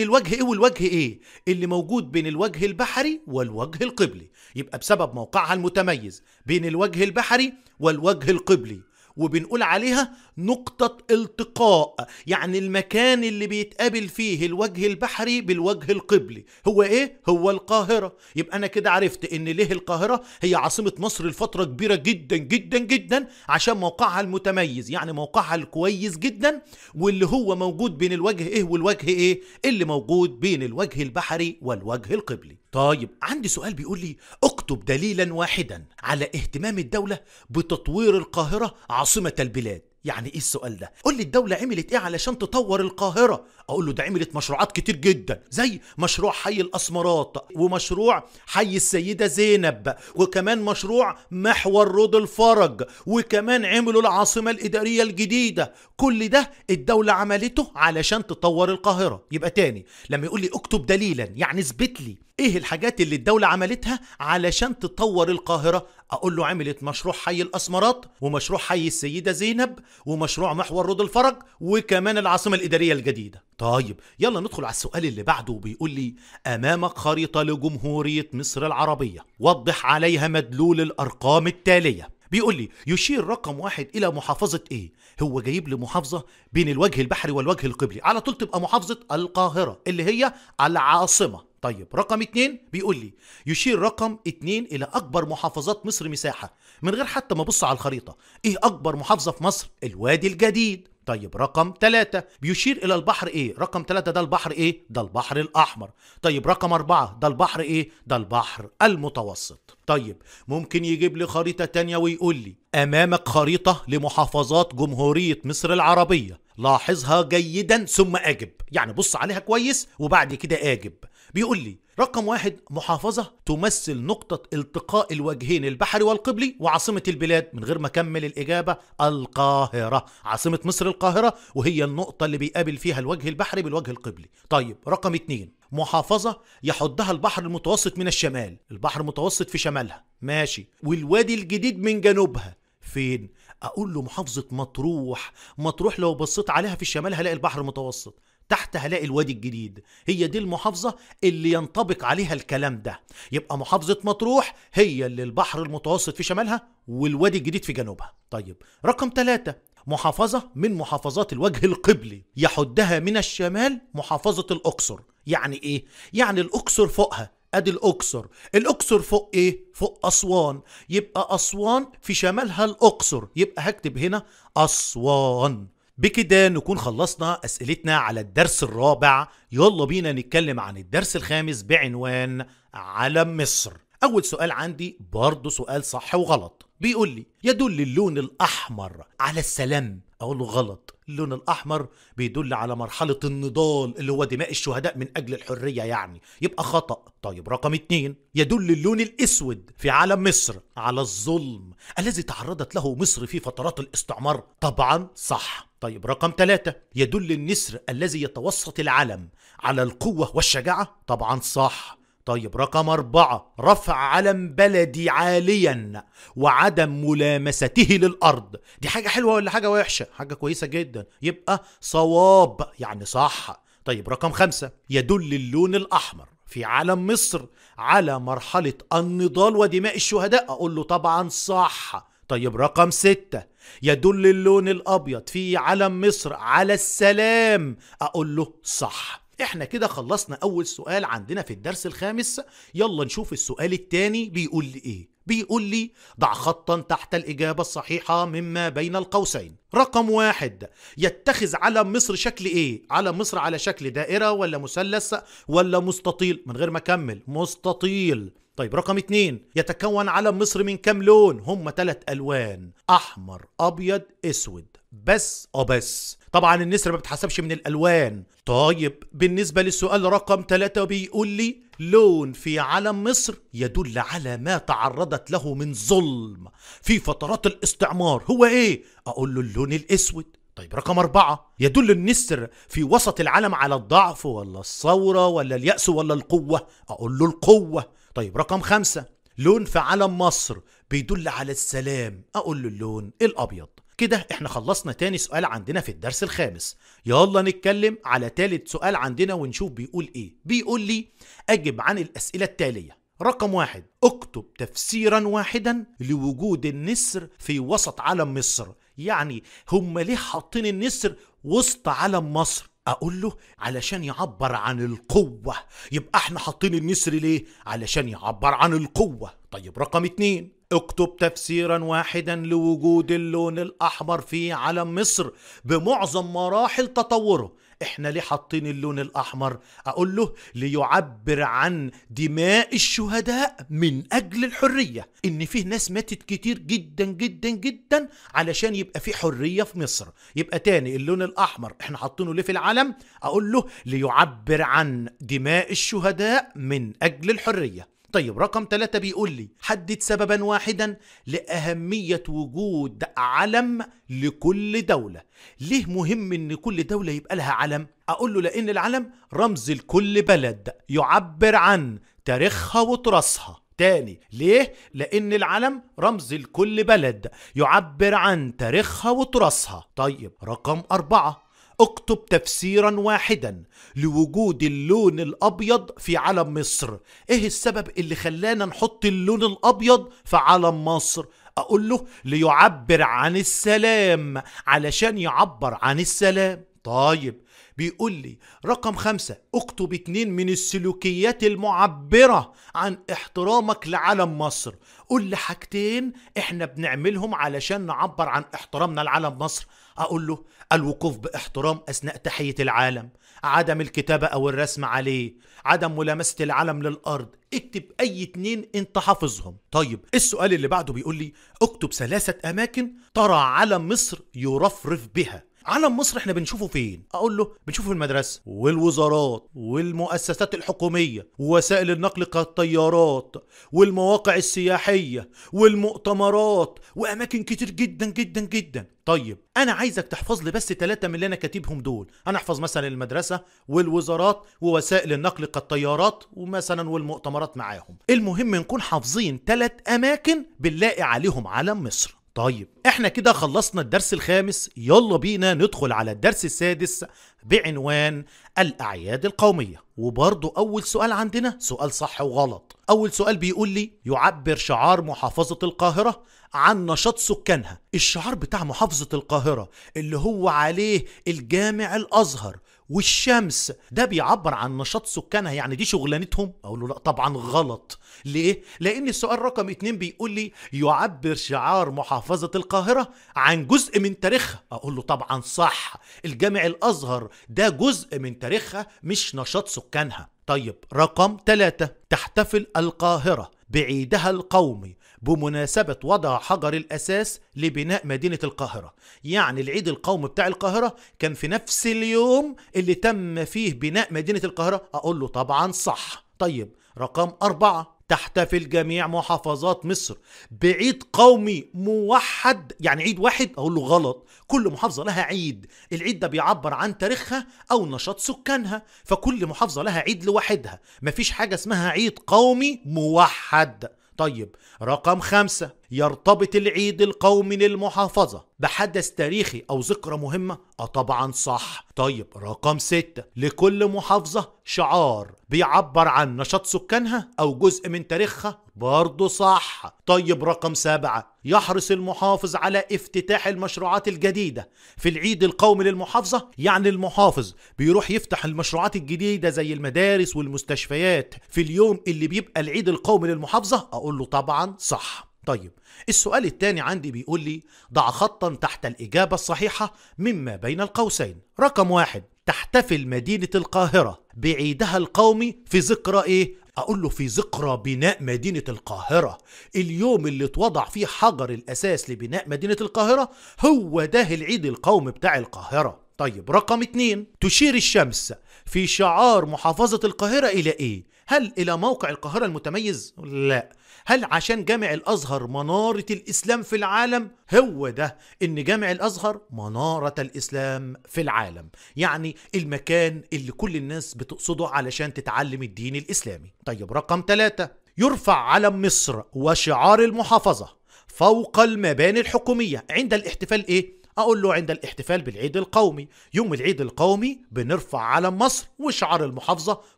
A: الوجه ايه والوجه ايه؟ اللي موجود بين الوجه البحري والوجه القبلي يبقى بسبب موقعها المتميز بين الوجه البحري والوجه القبلي وبنقول عليها نقطة التقاء يعني المكان اللي بيتقابل فيه الوجه البحري بالوجه القبلي هو ايه؟ هو القاهرة يبقى أنا كده عرفت إن ليه القاهرة هي عاصمة مصر لفترة كبيرة جدا جدا جدا عشان موقعها المتميز يعني موقعها الكويس جدا واللي هو موجود بين الوجه ايه والوجه ايه؟ اللي موجود بين الوجه البحري والوجه القبلي طيب عندي سؤال بيقول لي اكتب دليلا واحدا على اهتمام الدولة بتطوير القاهرة عاصمة البلاد يعني ايه السؤال ده قول لي الدولة عملت ايه علشان تطور القاهرة اقول له ده عملت مشروعات كتير جدا زي مشروع حي الاسمرات ومشروع حي السيدة زينب وكمان مشروع محور رود الفرج وكمان عملوا العاصمة الادارية الجديدة كل ده الدولة عملته علشان تطور القاهرة يبقى تاني لما يقول لي اكتب دليلا يعني اثبت لي ايه الحاجات اللي الدولة عملتها علشان تطور القاهرة اقول له عملت مشروع حي الاسمرات ومشروع حي السيدة زينب ومشروع محور رود الفرج وكمان العاصمة الادارية الجديدة طيب يلا ندخل على السؤال اللي بعده بيقول لي امامك خريطة لجمهورية مصر العربية وضح عليها مدلول الارقام التالية بيقول لي يشير رقم واحد الى محافظه ايه هو جايب لي محافظه بين الوجه البحري والوجه القبلي على طول تبقى محافظه القاهره اللي هي العاصمه طيب رقم اتنين بيقول لي يشير رقم اتنين إلى أكبر محافظات مصر مساحة من غير حتى ما أبص على الخريطة إيه أكبر محافظة في مصر؟ الوادي الجديد طيب رقم ثلاثة بيشير إلى البحر إيه؟ رقم ثلاثة ده البحر إيه؟ ده البحر الأحمر طيب رقم أربعة ده البحر إيه؟ ده البحر المتوسط طيب ممكن يجيب لي خريطة تانية ويقول لي أمامك خريطة لمحافظات جمهورية مصر العربية لاحظها جيدا ثم أجب يعني بص عليها كويس وبعد كده أجب بيقول لي رقم واحد محافظة تمثل نقطة التقاء الوجهين البحري والقبلي وعاصمة البلاد من غير ما أكمل الإجابة القاهرة عاصمة مصر القاهرة وهي النقطة اللي بيقابل فيها الوجه البحري بالوجه القبلي طيب رقم اتنين محافظة يحدها البحر المتوسط من الشمال البحر المتوسط في شمالها ماشي والوادي الجديد من جنوبها فين؟ أقول له محافظة مطروح مطروح لو بصيت عليها في الشمال هلاقي البحر المتوسط تحت هلاقي الوادي الجديد هي دي المحافظة اللي ينطبق عليها الكلام ده يبقى محافظة مطروح هي اللي البحر المتوسط في شمالها والوادي الجديد في جنوبها طيب رقم ثلاثة محافظة من محافظات الوجه القبلي يحدها من الشمال محافظة الأقصر يعني إيه؟ يعني الأقصر فوقها ادي الاقصر الاقصر فوق ايه فوق اسوان يبقى اسوان في شمالها الاقصر يبقى هكتب هنا اسوان بكده نكون خلصنا أسئلتنا على الدرس الرابع يلا بينا نتكلم عن الدرس الخامس بعنوان علم مصر أول سؤال عندي برضه سؤال صح وغلط بيقول لي يدل اللون الأحمر على السلام أقول له غلط اللون الأحمر بيدل على مرحلة النضال اللي هو دماء الشهداء من أجل الحرية يعني يبقى خطأ طيب رقم اتنين يدل اللون الأسود في عالم مصر على الظلم الذي تعرضت له مصر في فترات الاستعمار طبعا صح طيب رقم ثلاثة يدل النسر الذي يتوسط العلم على القوة والشجاعة طبعا صح طيب رقم أربعة رفع علم بلدي عاليا وعدم ملامسته للأرض دي حاجة حلوة ولا حاجة وحشة حاجة كويسة جدا يبقى صواب يعني صح طيب رقم خمسة يدل اللون الأحمر في علم مصر على مرحلة النضال ودماء الشهداء أقول له طبعا صح طيب رقم ستة يدل اللون الأبيض في علم مصر على السلام أقول له صح احنا كده خلصنا اول سؤال عندنا في الدرس الخامس يلا نشوف السؤال الثاني بيقول لي ايه بيقول لي ضع خطا تحت الإجابة الصحيحة مما بين القوسين رقم واحد يتخذ علم مصر شكل إيه؟ علم مصر على شكل دائرة ولا مثلث ولا مستطيل من غير ما أكمل مستطيل طيب رقم اتنين يتكون علم مصر من كام لون؟ هم ثلاث ألوان أحمر أبيض أسود بس أو بس طبعا النسر ما بتحسبش من الالوان طيب بالنسبة للسؤال رقم ثلاثة بيقول لي لون في علم مصر يدل على ما تعرضت له من ظلم في فترات الاستعمار هو ايه؟ اقول له اللون الاسود طيب رقم أربعة يدل النسر في وسط العالم على الضعف ولا الثورة ولا اليأس ولا القوة أقول له القوة طيب رقم خمسة لون في علم مصر بيدل على السلام أقول له اللون الأبيض كده احنا خلصنا تاني سؤال عندنا في الدرس الخامس يلا نتكلم على تالت سؤال عندنا ونشوف بيقول ايه بيقول لي اجب عن الاسئلة التالية رقم واحد اكتب تفسيرا واحدا لوجود النسر في وسط علم مصر يعني هم ليه حاطين النسر وسط علم مصر اقول له علشان يعبر عن القوه يبقى احنا حاطين النسر ليه علشان يعبر عن القوه طيب رقم اثنين اكتب تفسيرا واحدا لوجود اللون الأحمر في علم مصر بمعظم مراحل تطوره احنا ليه حاطين اللون الأحمر أقول له ليعبر عن دماء الشهداء من أجل الحرية إن فيه ناس ماتت كتير جدا جدا جدا علشان يبقى فيه حرية في مصر يبقى تاني اللون الأحمر احنا حاطينه ليه في العلم أقول له ليعبر عن دماء الشهداء من أجل الحرية طيب رقم ثلاثة بيقول لي حدد سببا واحدا لأهمية وجود علم لكل دولة ليه مهم إن كل دولة يبقى لها علم؟ أقول له لأن العلم رمز لكل بلد يعبر عن تاريخها وتراثها تاني ليه؟ لأن العلم رمز لكل بلد يعبر عن تاريخها وتراثها طيب رقم أربعة اكتب تفسيرا واحدا لوجود اللون الابيض في علم مصر ايه السبب اللي خلانا نحط اللون الابيض في علم مصر اقول له ليعبر عن السلام علشان يعبر عن السلام طيب بيقول لي رقم خمسة اكتب اتنين من السلوكيات المعبرة عن احترامك لعلم مصر قول لي حاجتين احنا بنعملهم علشان نعبر عن احترامنا لعلم مصر اقول له الوقوف باحترام اثناء تحية العالم عدم الكتابة او الرسم عليه عدم ملامسة العلم للارض اكتب اي اتنين انت حافظهم طيب إيه السؤال اللي بعده بيقول لي اكتب ثلاثة اماكن ترى علم مصر يرفرف بها علم مصر احنا بنشوفه فين اقول له بنشوفه في المدرسه والوزارات والمؤسسات الحكوميه ووسائل النقل كالطيارات والمواقع السياحيه والمؤتمرات واماكن كتير جدا جدا جدا طيب انا عايزك تحفظ لي بس ثلاثة من اللي انا كاتبهم دول انا احفظ مثلا المدرسه والوزارات ووسائل النقل كالطيارات ومثلا والمؤتمرات معاهم المهم نكون حافظين ثلاث اماكن بنلاقي عليهم علم مصر طيب احنا كده خلصنا الدرس الخامس يلا بينا ندخل على الدرس السادس بعنوان الأعياد القومية وبرضو أول سؤال عندنا سؤال صح وغلط أول سؤال بيقول لي يعبر شعار محافظة القاهرة عن نشاط سكانها الشعار بتاع محافظة القاهرة اللي هو عليه الجامع الأزهر والشمس ده بيعبر عن نشاط سكانها يعني دي شغلانتهم اقول له لا طبعا غلط ليه لان السؤال رقم اتنين بيقول لي يعبر شعار محافظة القاهرة عن جزء من تاريخها اقول له طبعا صح الجامع الازهر ده جزء من تاريخها مش نشاط سكانها طيب رقم ثلاثة تحتفل القاهرة بعيدها القومي بمناسبة وضع حجر الأساس لبناء مدينة القاهرة يعني العيد القومي بتاع القاهرة كان في نفس اليوم اللي تم فيه بناء مدينة القاهرة أقول له طبعا صح طيب رقم أربعة تحتفل جميع محافظات مصر بعيد قومي موحد يعني عيد واحد اقول له غلط كل محافظه لها عيد العيد ده بيعبر عن تاريخها او نشاط سكانها فكل محافظه لها عيد لوحدها مفيش حاجه اسمها عيد قومي موحد طيب رقم خمسة يرتبط العيد القومي للمحافظة بحدث تاريخي أو ذكرى مهمة؟ أه طبعا صح طيب رقم ستة لكل محافظة شعار بيعبر عن نشاط سكانها أو جزء من تاريخها برضه صح طيب رقم سبعة يحرص المحافظ على افتتاح المشروعات الجديدة في العيد القومي للمحافظة يعني المحافظ بيروح يفتح المشروعات الجديدة زي المدارس والمستشفيات في اليوم اللي بيبقى العيد القومي للمحافظة أقول له طبعا صح طيب السؤال الثاني عندي بيقول لي ضع خطا تحت الإجابة الصحيحة مما بين القوسين رقم واحد تحتفل مدينة القاهرة بعيدها القومي في ذكرى إيه؟ أقول له في ذكرى بناء مدينة القاهرة اليوم اللي اتوضع فيه حجر الأساس لبناء مدينة القاهرة هو ده العيد القومي بتاع القاهرة طيب رقم اتنين تشير الشمس في شعار محافظة القاهرة إلى إيه؟ هل إلى موقع القاهرة المتميز؟ لا هل عشان جامع الازهر مناره الاسلام في العالم هو ده ان جامع الازهر مناره الاسلام في العالم يعني المكان اللي كل الناس بتقصده علشان تتعلم الدين الاسلامي طيب رقم ثلاثة يرفع علم مصر وشعار المحافظه فوق المباني الحكوميه عند الاحتفال ايه اقول له عند الاحتفال بالعيد القومي يوم العيد القومي بنرفع علم مصر وشعار المحافظه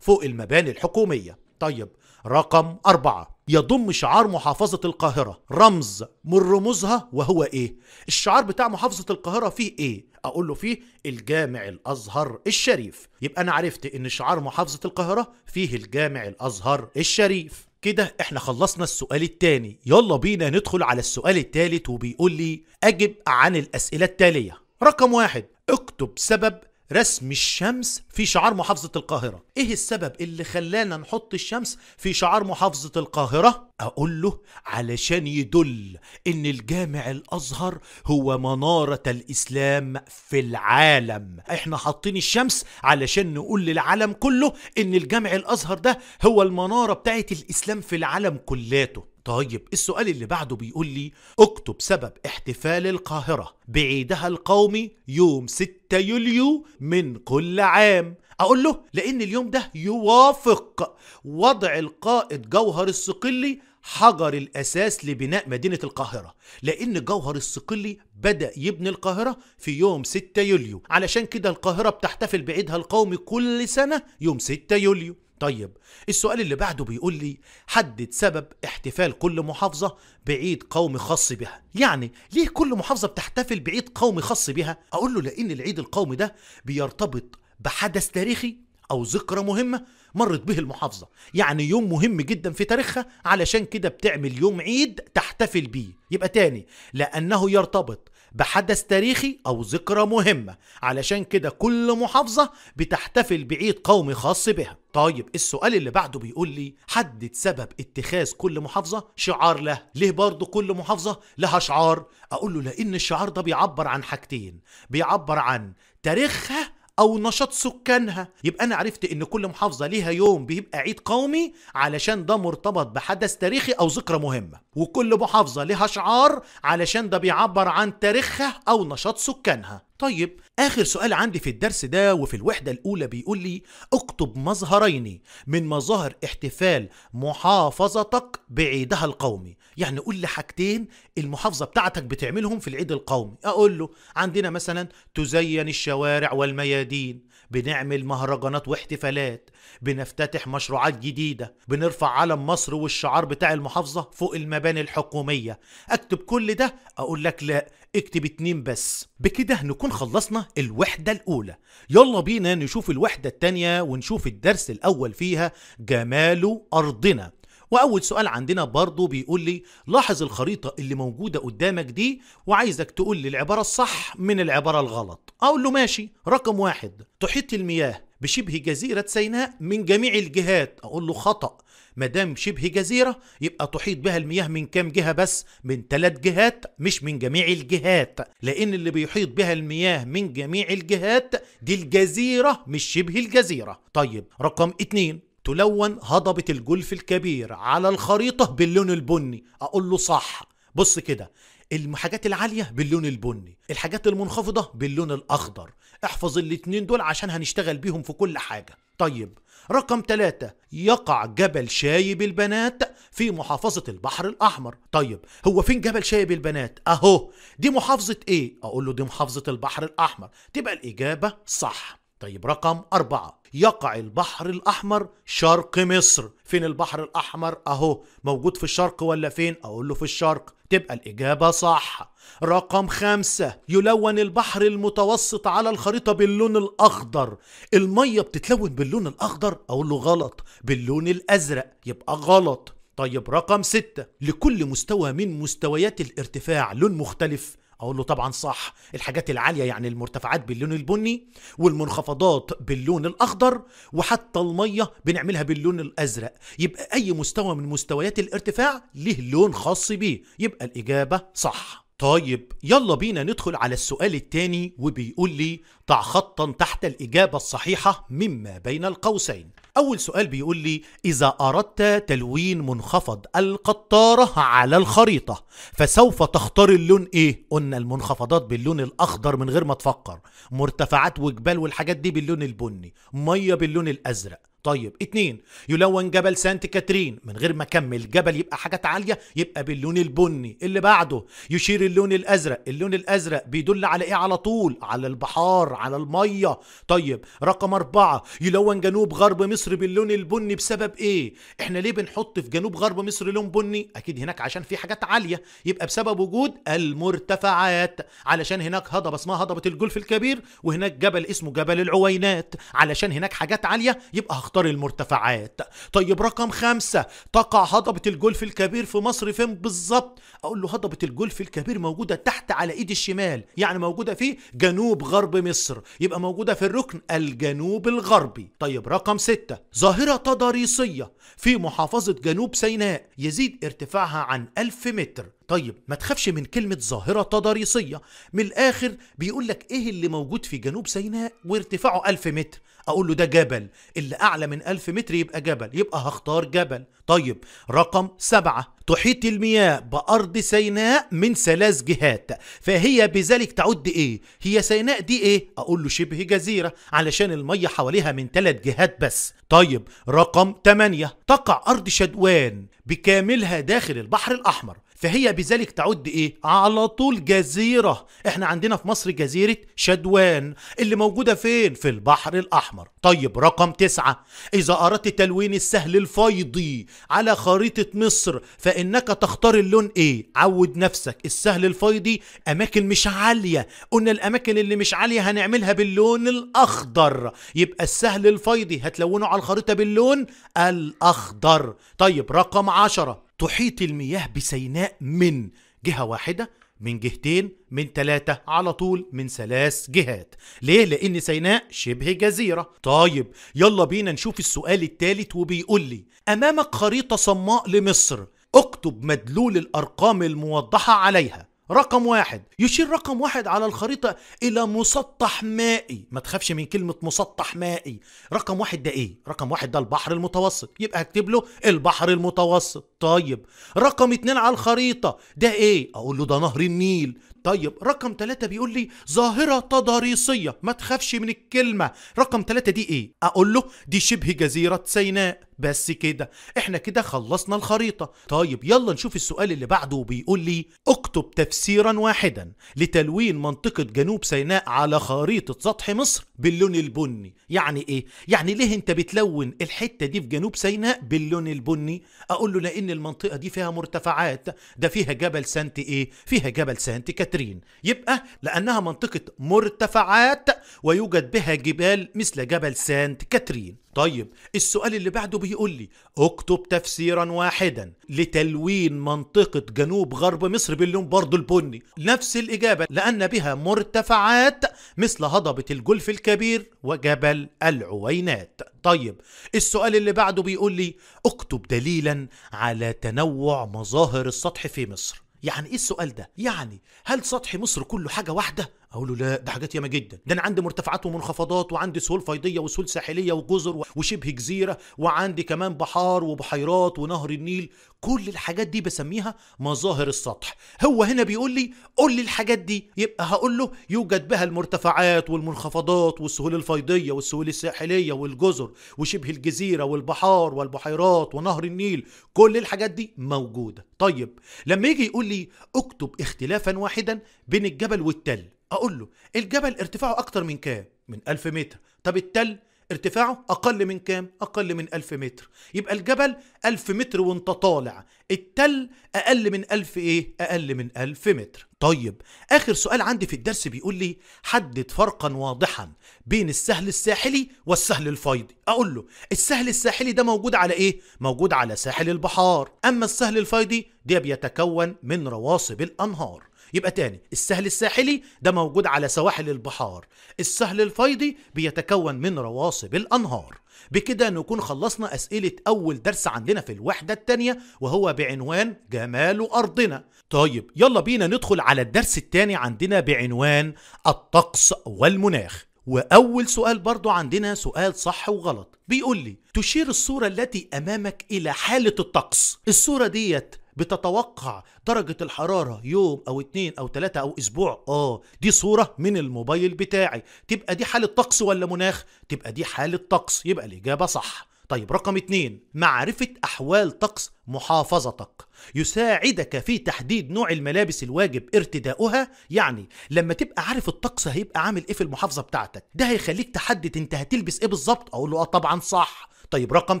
A: فوق المباني الحكوميه طيب رقم أربعة يضم شعار محافظة القاهرة رمز من رموزها وهو إيه؟ الشعار بتاع محافظة القاهرة فيه إيه؟ أقول له فيه الجامع الأزهر الشريف يبقى أنا عرفت إن شعار محافظة القاهرة فيه الجامع الأزهر الشريف كده احنا خلصنا السؤال التاني يلا بينا ندخل على السؤال التالت وبيقول لي أجب عن الأسئلة التالية رقم واحد اكتب سبب رسم الشمس في شعار محافظة القاهرة ايه السبب اللي خلانا نحط الشمس في شعار محافظة القاهرة اقول له علشان يدل ان الجامع الازهر هو منارة الاسلام في العالم احنا حاطين الشمس علشان نقول للعالم كله ان الجامع الازهر ده هو المنارة بتاعت الاسلام في العالم كلاته طيب السؤال اللي بعده بيقول لي اكتب سبب احتفال القاهرة بعيدها القومي يوم 6 يوليو من كل عام اقول له لان اليوم ده يوافق وضع القائد جوهر الصقلي حجر الاساس لبناء مدينه القاهره لان جوهر الصقلي بدا يبني القاهره في يوم 6 يوليو علشان كده القاهره بتحتفل بعيدها القومي كل سنه يوم 6 يوليو طيب السؤال اللي بعده بيقول لي حدد سبب احتفال كل محافظة بعيد قومي خاص بها يعني ليه كل محافظة بتحتفل بعيد قومي خاص بها أقول له لأن العيد القومي ده بيرتبط بحدث تاريخي أو ذكرى مهمة مرت به المحافظة يعني يوم مهم جدا في تاريخها علشان كده بتعمل يوم عيد تحتفل بيه يبقى تاني لأنه يرتبط بحدث تاريخي أو ذكرى مهمة علشان كده كل محافظة بتحتفل بعيد قومي خاص بها طيب السؤال اللي بعده بيقول لي حدد سبب اتخاذ كل محافظة شعار له ليه برضه كل محافظة لها شعار أقول له لأن الشعار ده بيعبر عن حاجتين بيعبر عن تاريخها او نشاط سكانها يبقى انا عرفت ان كل محافظه ليها يوم بيبقى عيد قومي علشان ده مرتبط بحدث تاريخي او ذكرى مهمه وكل محافظه ليها شعار علشان ده بيعبر عن تاريخها او نشاط سكانها طيب آخر سؤال عندي في الدرس ده وفي الوحدة الأولى بيقول لي اكتب مظهرين من مظاهر احتفال محافظتك بعيدها القومي يعني قول لي حاجتين المحافظة بتاعتك بتعملهم في العيد القومي أقول له عندنا مثلا تزين الشوارع والميادين بنعمل مهرجانات واحتفالات بنفتتح مشروعات جديدة بنرفع علم مصر والشعار بتاع المحافظة فوق المباني الحكومية اكتب كل ده اقول لك لا اكتب اتنين بس بكده نكون خلصنا الوحدة الأولى يلا بينا نشوف الوحدة التانية ونشوف الدرس الأول فيها جمال أرضنا واول سؤال عندنا برضو بيقول لي لاحظ الخريطه اللي موجوده قدامك دي وعايزك تقول لي العباره الصح من العباره الغلط اقول له ماشي رقم واحد تحيط المياه بشبه جزيرة سيناء من جميع الجهات أقول له خطأ مدام شبه جزيرة يبقى تحيط بها المياه من كام جهة بس من ثلاث جهات مش من جميع الجهات لأن اللي بيحيط بها المياه من جميع الجهات دي الجزيرة مش شبه الجزيرة طيب رقم اتنين تلون هضبة الجولف الكبير على الخريطة باللون البني أقول له صح بص كده الحاجات العالية باللون البني الحاجات المنخفضة باللون الأخضر احفظ الاتنين دول عشان هنشتغل بيهم في كل حاجة طيب رقم ثلاثة يقع جبل شايب البنات في محافظة البحر الأحمر طيب هو فين جبل شايب البنات أهو دي محافظة إيه أقول له دي محافظة البحر الأحمر تبقى الإجابة صح طيب رقم أربعة يقع البحر الأحمر شرق مصر فين البحر الأحمر أهو موجود في الشرق ولا فين أقول له في الشرق تبقى الإجابة صح رقم خمسة يلون البحر المتوسط على الخريطة باللون الأخضر المية بتتلون باللون الأخضر أقول له غلط باللون الأزرق يبقى غلط طيب رقم ستة لكل مستوى من مستويات الارتفاع لون مختلف اقول له طبعا صح الحاجات العاليه يعني المرتفعات باللون البني والمنخفضات باللون الاخضر وحتى الميه بنعملها باللون الازرق يبقى اي مستوى من مستويات الارتفاع ليه لون خاص بيه يبقى الاجابه صح طيب يلا بينا ندخل على السؤال التاني وبيقول لي ضع خطا تحت الإجابة الصحيحة مما بين القوسين أول سؤال بيقول لي إذا أردت تلوين منخفض القطارة على الخريطة فسوف تختار اللون إيه؟ قلنا المنخفضات باللون الأخضر من غير ما تفكر مرتفعات وجبال والحاجات دي باللون البني مية باللون الأزرق طيب اتنين يلون جبل سانت كاترين من غير ما اكمل جبل يبقى حاجات عاليه يبقى باللون البني اللي بعده يشير اللون الازرق اللون الازرق بيدل على ايه على طول على البحار على الميه طيب رقم أربعة يلون جنوب غرب مصر باللون البني بسبب ايه احنا ليه بنحط في جنوب غرب مصر لون بني اكيد هناك عشان في حاجات عاليه يبقى بسبب وجود المرتفعات علشان هناك هضبه اسمها هضبه الجلف الكبير وهناك جبل اسمه جبل العوينات علشان هناك حاجات عاليه يبقى هختار أخطر المرتفعات طيب رقم خمسة تقع هضبة الجولف الكبير في مصر فين بالظبط أقول له هضبة الجولف الكبير موجودة تحت على إيد الشمال يعني موجودة في جنوب غرب مصر يبقى موجودة في الركن الجنوب الغربي طيب رقم ستة ظاهرة تضاريسية في محافظة جنوب سيناء يزيد ارتفاعها عن 1000 متر طيب ما تخافش من كلمة ظاهرة تضاريسية من الآخر بيقول لك إيه اللي موجود في جنوب سيناء وارتفاعه 1000 متر اقول له ده جبل اللي اعلى من 1000 متر يبقى جبل يبقى هختار جبل طيب رقم سبعة تحيط المياه بأرض سيناء من ثلاث جهات فهي بذلك تعد إيه؟ هي سيناء دي إيه؟ أقول له شبه جزيرة علشان المية حواليها من ثلاث جهات بس طيب رقم 8 تقع أرض شدوان بكاملها داخل البحر الأحمر فهي بذلك تعد ايه على طول جزيرة احنا عندنا في مصر جزيرة شدوان اللي موجودة فين في البحر الاحمر طيب رقم تسعة اذا اردت تلوين السهل الفيضي على خريطة مصر فانك تختار اللون ايه عود نفسك السهل الفيضي اماكن مش عالية قلنا الاماكن اللي مش عالية هنعملها باللون الاخضر يبقى السهل الفيضي هتلونه على الخريطة باللون الاخضر طيب رقم عشرة تحيط المياه بسيناء من جهة واحدة من جهتين من ثلاثة على طول من ثلاث جهات ليه؟ لأن سيناء شبه جزيرة طيب يلا بينا نشوف السؤال الثالث وبيقول لي أمامك خريطة صماء لمصر اكتب مدلول الأرقام الموضحة عليها رقم واحد يشير رقم واحد على الخريطة إلى مسطح مائي ما تخافش من كلمة مسطح مائي رقم واحد ده إيه؟ رقم واحد ده البحر المتوسط يبقى هكتب له البحر المتوسط طيب رقم اتنين على الخريطة ده ايه اقول له ده نهر النيل طيب رقم تلاتة بيقول لي ظاهرة تضاريسية ما تخافش من الكلمة رقم تلاتة دي ايه اقول له دي شبه جزيرة سيناء بس كده احنا كده خلصنا الخريطة طيب يلا نشوف السؤال اللي بعده بيقول لي اكتب تفسيرا واحدا لتلوين منطقة جنوب سيناء على خريطة سطح مصر باللون البني يعني ايه يعني ليه انت بتلون الحتة دي في جنوب سيناء باللون البني اقول له لان ان المنطقه دي فيها مرتفعات ده فيها جبل سانت ايه فيها جبل سانت كاترين يبقى لانها منطقه مرتفعات ويوجد بها جبال مثل جبل سانت كاترين طيب السؤال اللي بعده بيقول لي اكتب تفسيرا واحدا لتلوين منطقة جنوب غرب مصر باللون برضو البني نفس الإجابة لأن بها مرتفعات مثل هضبة الجلف الكبير وجبل العوينات طيب السؤال اللي بعده بيقول لي اكتب دليلا على تنوع مظاهر السطح في مصر يعني ايه السؤال ده؟ يعني هل سطح مصر كله حاجة واحدة اقول له لا ده حاجات ياما جدا ده انا عندي مرتفعات ومنخفضات وعندي سهول فيضيه وسهول ساحليه وجزر وشبه جزيره وعندي كمان بحار وبحيرات ونهر النيل كل الحاجات دي بسميها مظاهر السطح هو هنا بيقول لي قول لي الحاجات دي يبقى هقول له يوجد بها المرتفعات والمنخفضات والسهول الفيضيه والسهول الساحليه والجزر وشبه الجزيره والبحار والبحيرات ونهر النيل كل الحاجات دي موجوده طيب لما يجي يقول لي اكتب اختلافا واحدا بين الجبل والتل اقول له الجبل ارتفاعه اكتر من كام من 1000 متر طب التل ارتفاعه اقل من كام اقل من 1000 متر يبقى الجبل 1000 متر وانت طالع التل اقل من 1000 ايه اقل من 1000 متر طيب اخر سؤال عندي في الدرس بيقول لي حدد فرقا واضحا بين السهل الساحلي والسهل الفيضي اقول له السهل الساحلي ده موجود على ايه موجود على ساحل البحار اما السهل الفيضي ده بيتكون من رواسب الانهار يبقى تاني السهل الساحلي ده موجود على سواحل البحار السهل الفيضي بيتكون من رواسب الأنهار بكده نكون خلصنا أسئلة أول درس عندنا في الوحدة التانية وهو بعنوان جمال أرضنا طيب يلا بينا ندخل على الدرس التاني عندنا بعنوان الطقس والمناخ وأول سؤال برضو عندنا سؤال صح وغلط بيقول لي تشير الصورة التي أمامك إلى حالة الطقس الصورة ديت بتتوقع درجة الحرارة يوم أو اتنين أو تلاتة أو أسبوع آه دي صورة من الموبايل بتاعي تبقى دي حالة طقس ولا مناخ؟ تبقى دي حالة طقس يبقى الإجابة صح طيب رقم اتنين معرفة أحوال طقس محافظتك يساعدك في تحديد نوع الملابس الواجب ارتداؤها يعني لما تبقى عارف الطقس هيبقى عامل ايه في المحافظه بتاعتك ده هيخليك تحدد انت هتلبس ايه بالظبط اقول له اه طبعا صح طيب رقم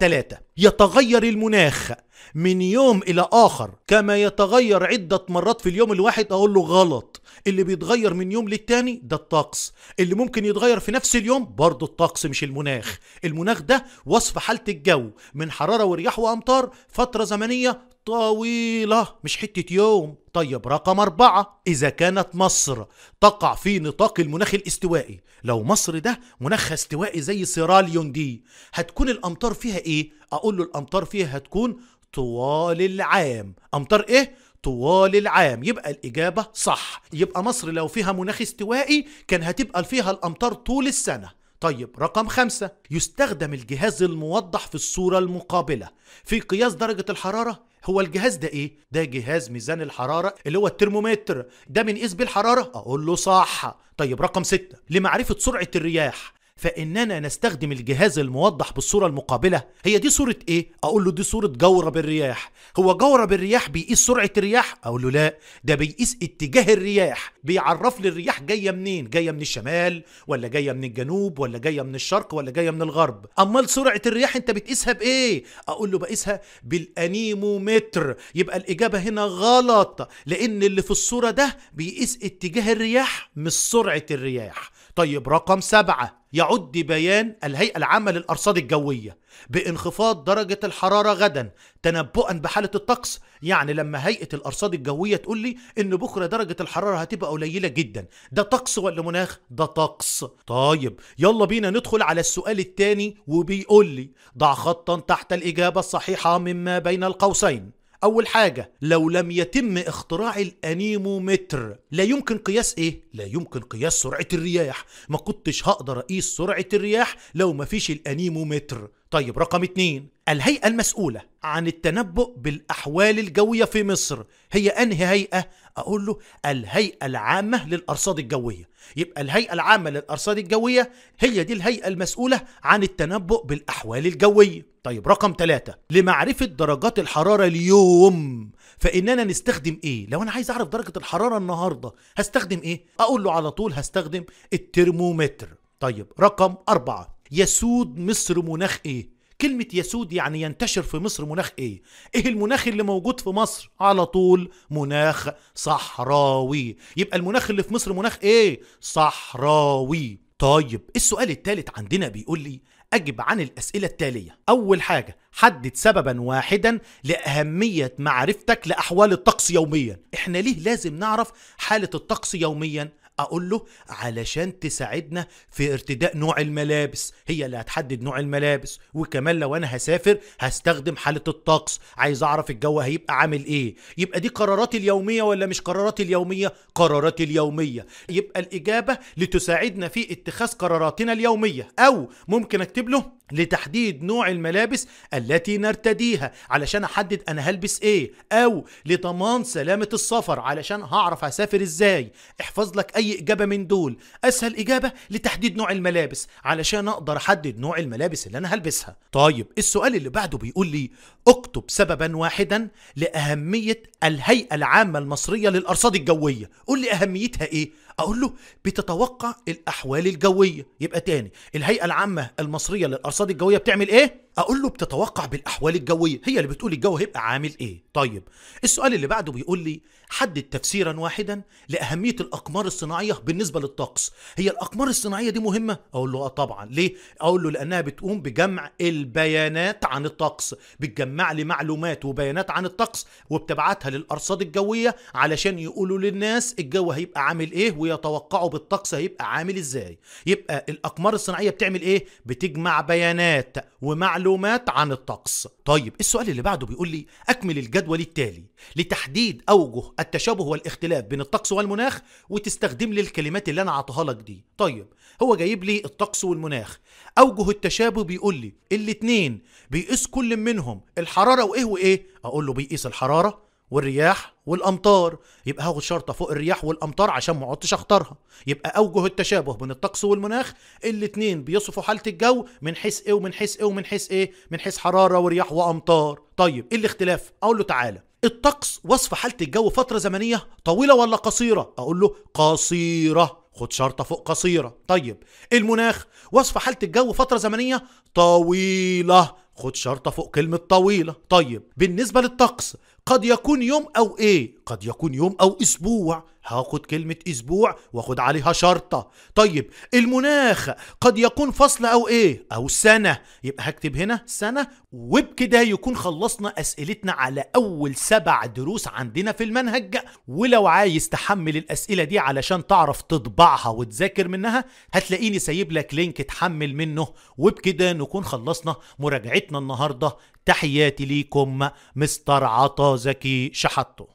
A: ثلاثة يتغير المناخ من يوم إلى آخر كما يتغير عدة مرات في اليوم الواحد أقول له غلط اللي بيتغير من يوم للتاني ده الطقس اللي ممكن يتغير في نفس اليوم برضه الطقس مش المناخ المناخ ده وصف حالة الجو من حرارة ورياح وأمطار فترة زمنية طويلة مش حتة يوم طيب رقم أربعة إذا كانت مصر تقع في نطاق المناخ الاستوائي لو مصر ده مناخها استوائي زي سيراليون دي هتكون الأمطار فيها إيه؟ أقول له الأمطار فيها هتكون طوال العام أمطار إيه؟ طوال العام يبقى الإجابة صح يبقى مصر لو فيها مناخ استوائي كان هتبقى فيها الأمطار طول السنة طيب رقم خمسة يستخدم الجهاز الموضح في الصورة المقابلة في قياس درجة الحرارة هو الجهاز ده ايه ده جهاز ميزان الحراره اللي هو الترمومتر ده بنقيس بالحراره اقول له صح طيب رقم ستة لمعرفة سرعة الرياح فإننا نستخدم الجهاز الموضح بالصورة المقابلة هي دي صورة إيه؟ أقول له دي صورة جورة بالرياح هو جورة بالرياح بيقيس سرعة الرياح؟ أقول له لا ده بيقيس اتجاه الرياح بيعرف لي الرياح جاية منين جاية من الشمال ولا جاية من الجنوب ولا جاية من الشرق ولا جاية من الغرب أمال سرعة الرياح أنت بتقيسها بإيه؟ أقول له بقيسها بالأنيمومتر يبقى الإجابة هنا غلط لأن اللي في الصورة ده بيقيس اتجاه الرياح مش سرعة الرياح طيب رقم سبعة يعد بيان الهيئة العامة للأرصاد الجوية بانخفاض درجة الحرارة غدا تنبؤا بحالة الطقس يعني لما هيئة الأرصاد الجوية تقول لي إن بكرة درجة الحرارة هتبقى قليلة جدا ده طقس ولا مناخ؟ ده طقس طيب يلا بينا ندخل على السؤال الثاني وبيقول لي ضع خطا تحت الإجابة الصحيحة مما بين القوسين اول حاجه لو لم يتم اختراع الانيمومتر لا يمكن قياس ايه لا يمكن قياس سرعه الرياح ما كنتش هقدر اقيس سرعه الرياح لو ما فيش الانيمومتر طيب رقم اتنين الهيئة المسؤولة عن التنبؤ بالأحوال الجوية في مصر هي أنهي هيئة؟ أقول له الهيئة العامة للأرصاد الجوية يبقى الهيئة العامة للأرصاد الجوية هي دي الهيئة المسؤولة عن التنبؤ بالأحوال الجوية طيب رقم ثلاثة لمعرفة درجات الحرارة اليوم فإننا نستخدم إيه؟ لو أنا عايز أعرف درجة الحرارة النهاردة هستخدم إيه؟ أقول له على طول هستخدم الترمومتر طيب رقم أربعة يسود مصر مناخ ايه كلمة يسود يعني ينتشر في مصر مناخ ايه ايه المناخ اللي موجود في مصر على طول مناخ صحراوي يبقى المناخ اللي في مصر مناخ ايه صحراوي طيب السؤال الثالث عندنا بيقول لي أجب عن الأسئلة التالية أول حاجة حدد سببا واحدا لأهمية معرفتك لأحوال الطقس يوميا إحنا ليه لازم نعرف حالة الطقس يوميا اقول له علشان تساعدنا في ارتداء نوع الملابس هي اللي هتحدد نوع الملابس وكمان لو انا هسافر هستخدم حاله الطقس عايز اعرف الجو هيبقى عامل ايه يبقى دي قراراتي اليوميه ولا مش قراراتي اليوميه قراراتي اليوميه يبقى الاجابه لتساعدنا في اتخاذ قراراتنا اليوميه او ممكن اكتب له لتحديد نوع الملابس التي نرتديها علشان احدد انا هلبس ايه او لضمان سلامة السفر علشان هعرف هسافر ازاي احفظ لك اي اجابة من دول اسهل اجابة لتحديد نوع الملابس علشان اقدر احدد نوع الملابس اللي انا هلبسها طيب السؤال اللي بعده بيقول لي اكتب سببا واحدا لاهمية الهيئة العامة المصرية للارصاد الجوية قول لي اهميتها ايه اقول له بتتوقع الاحوال الجويه يبقى تاني الهيئه العامه المصريه للارصاد الجويه بتعمل ايه اقول له بتتوقع بالاحوال الجويه هي اللي بتقول الجو هيبقى عامل ايه طيب السؤال اللي بعده بيقول لي حدد تفسيرا واحدا لاهميه الاقمار الصناعيه بالنسبه للطقس هي الاقمار الصناعيه دي مهمه اقول له اه طبعا ليه اقول له لانها بتقوم بجمع البيانات عن الطقس بتجمع لي معلومات وبيانات عن الطقس وبتبعتها للارصاد الجويه علشان يقولوا للناس الجو هيبقى عامل ايه ويتوقعوا بالطقس هيبقى عامل ازاي يبقى الاقمار الصناعيه بتعمل ايه بتجمع بيانات ومعلومات معلومات عن الطقس طيب السؤال اللي بعده بيقول لي أكمل الجدول التالي لتحديد أوجه التشابه والاختلاف بين الطقس والمناخ وتستخدم لي الكلمات اللي أنا عطاها لك دي طيب هو جايب لي الطقس والمناخ أوجه التشابه بيقول لي الاتنين بيقيس كل منهم الحرارة وإيه وإيه أقول له بيقيس الحرارة والرياح والامطار يبقى هاخد شرطه فوق الرياح والامطار عشان ما اقعدش اختارها يبقى اوجه التشابه بين الطقس والمناخ الاثنين بيصفوا حاله الجو من حيث ايه ومن حيث ايه ومن حيث ايه من حيث حراره ورياح وامطار طيب ايه الاختلاف اقول له تعالى الطقس وصف حاله الجو فتره زمنيه طويله ولا قصيره اقول له قصيره خد شرطة فوق قصيرة طيب المناخ وصف حالة الجو فترة زمنية طويلة خد شرطة فوق كلمة طويلة طيب بالنسبة للطقس قد يكون يوم او ايه قد يكون يوم او اسبوع هاخد كلمة اسبوع واخد عليها شرطة طيب المناخ قد يكون فصل او ايه او سنة يبقى هكتب هنا سنة وبكده يكون خلصنا اسئلتنا على اول سبع دروس عندنا في المنهج ولو عايز تحمل الاسئلة دي علشان تعرف تطبعها وتذاكر منها هتلاقيني سايب لك لينك تحمل منه وبكده نكون خلصنا مراجعتنا النهاردة تحياتي ليكم مستر عطار زكي شحطه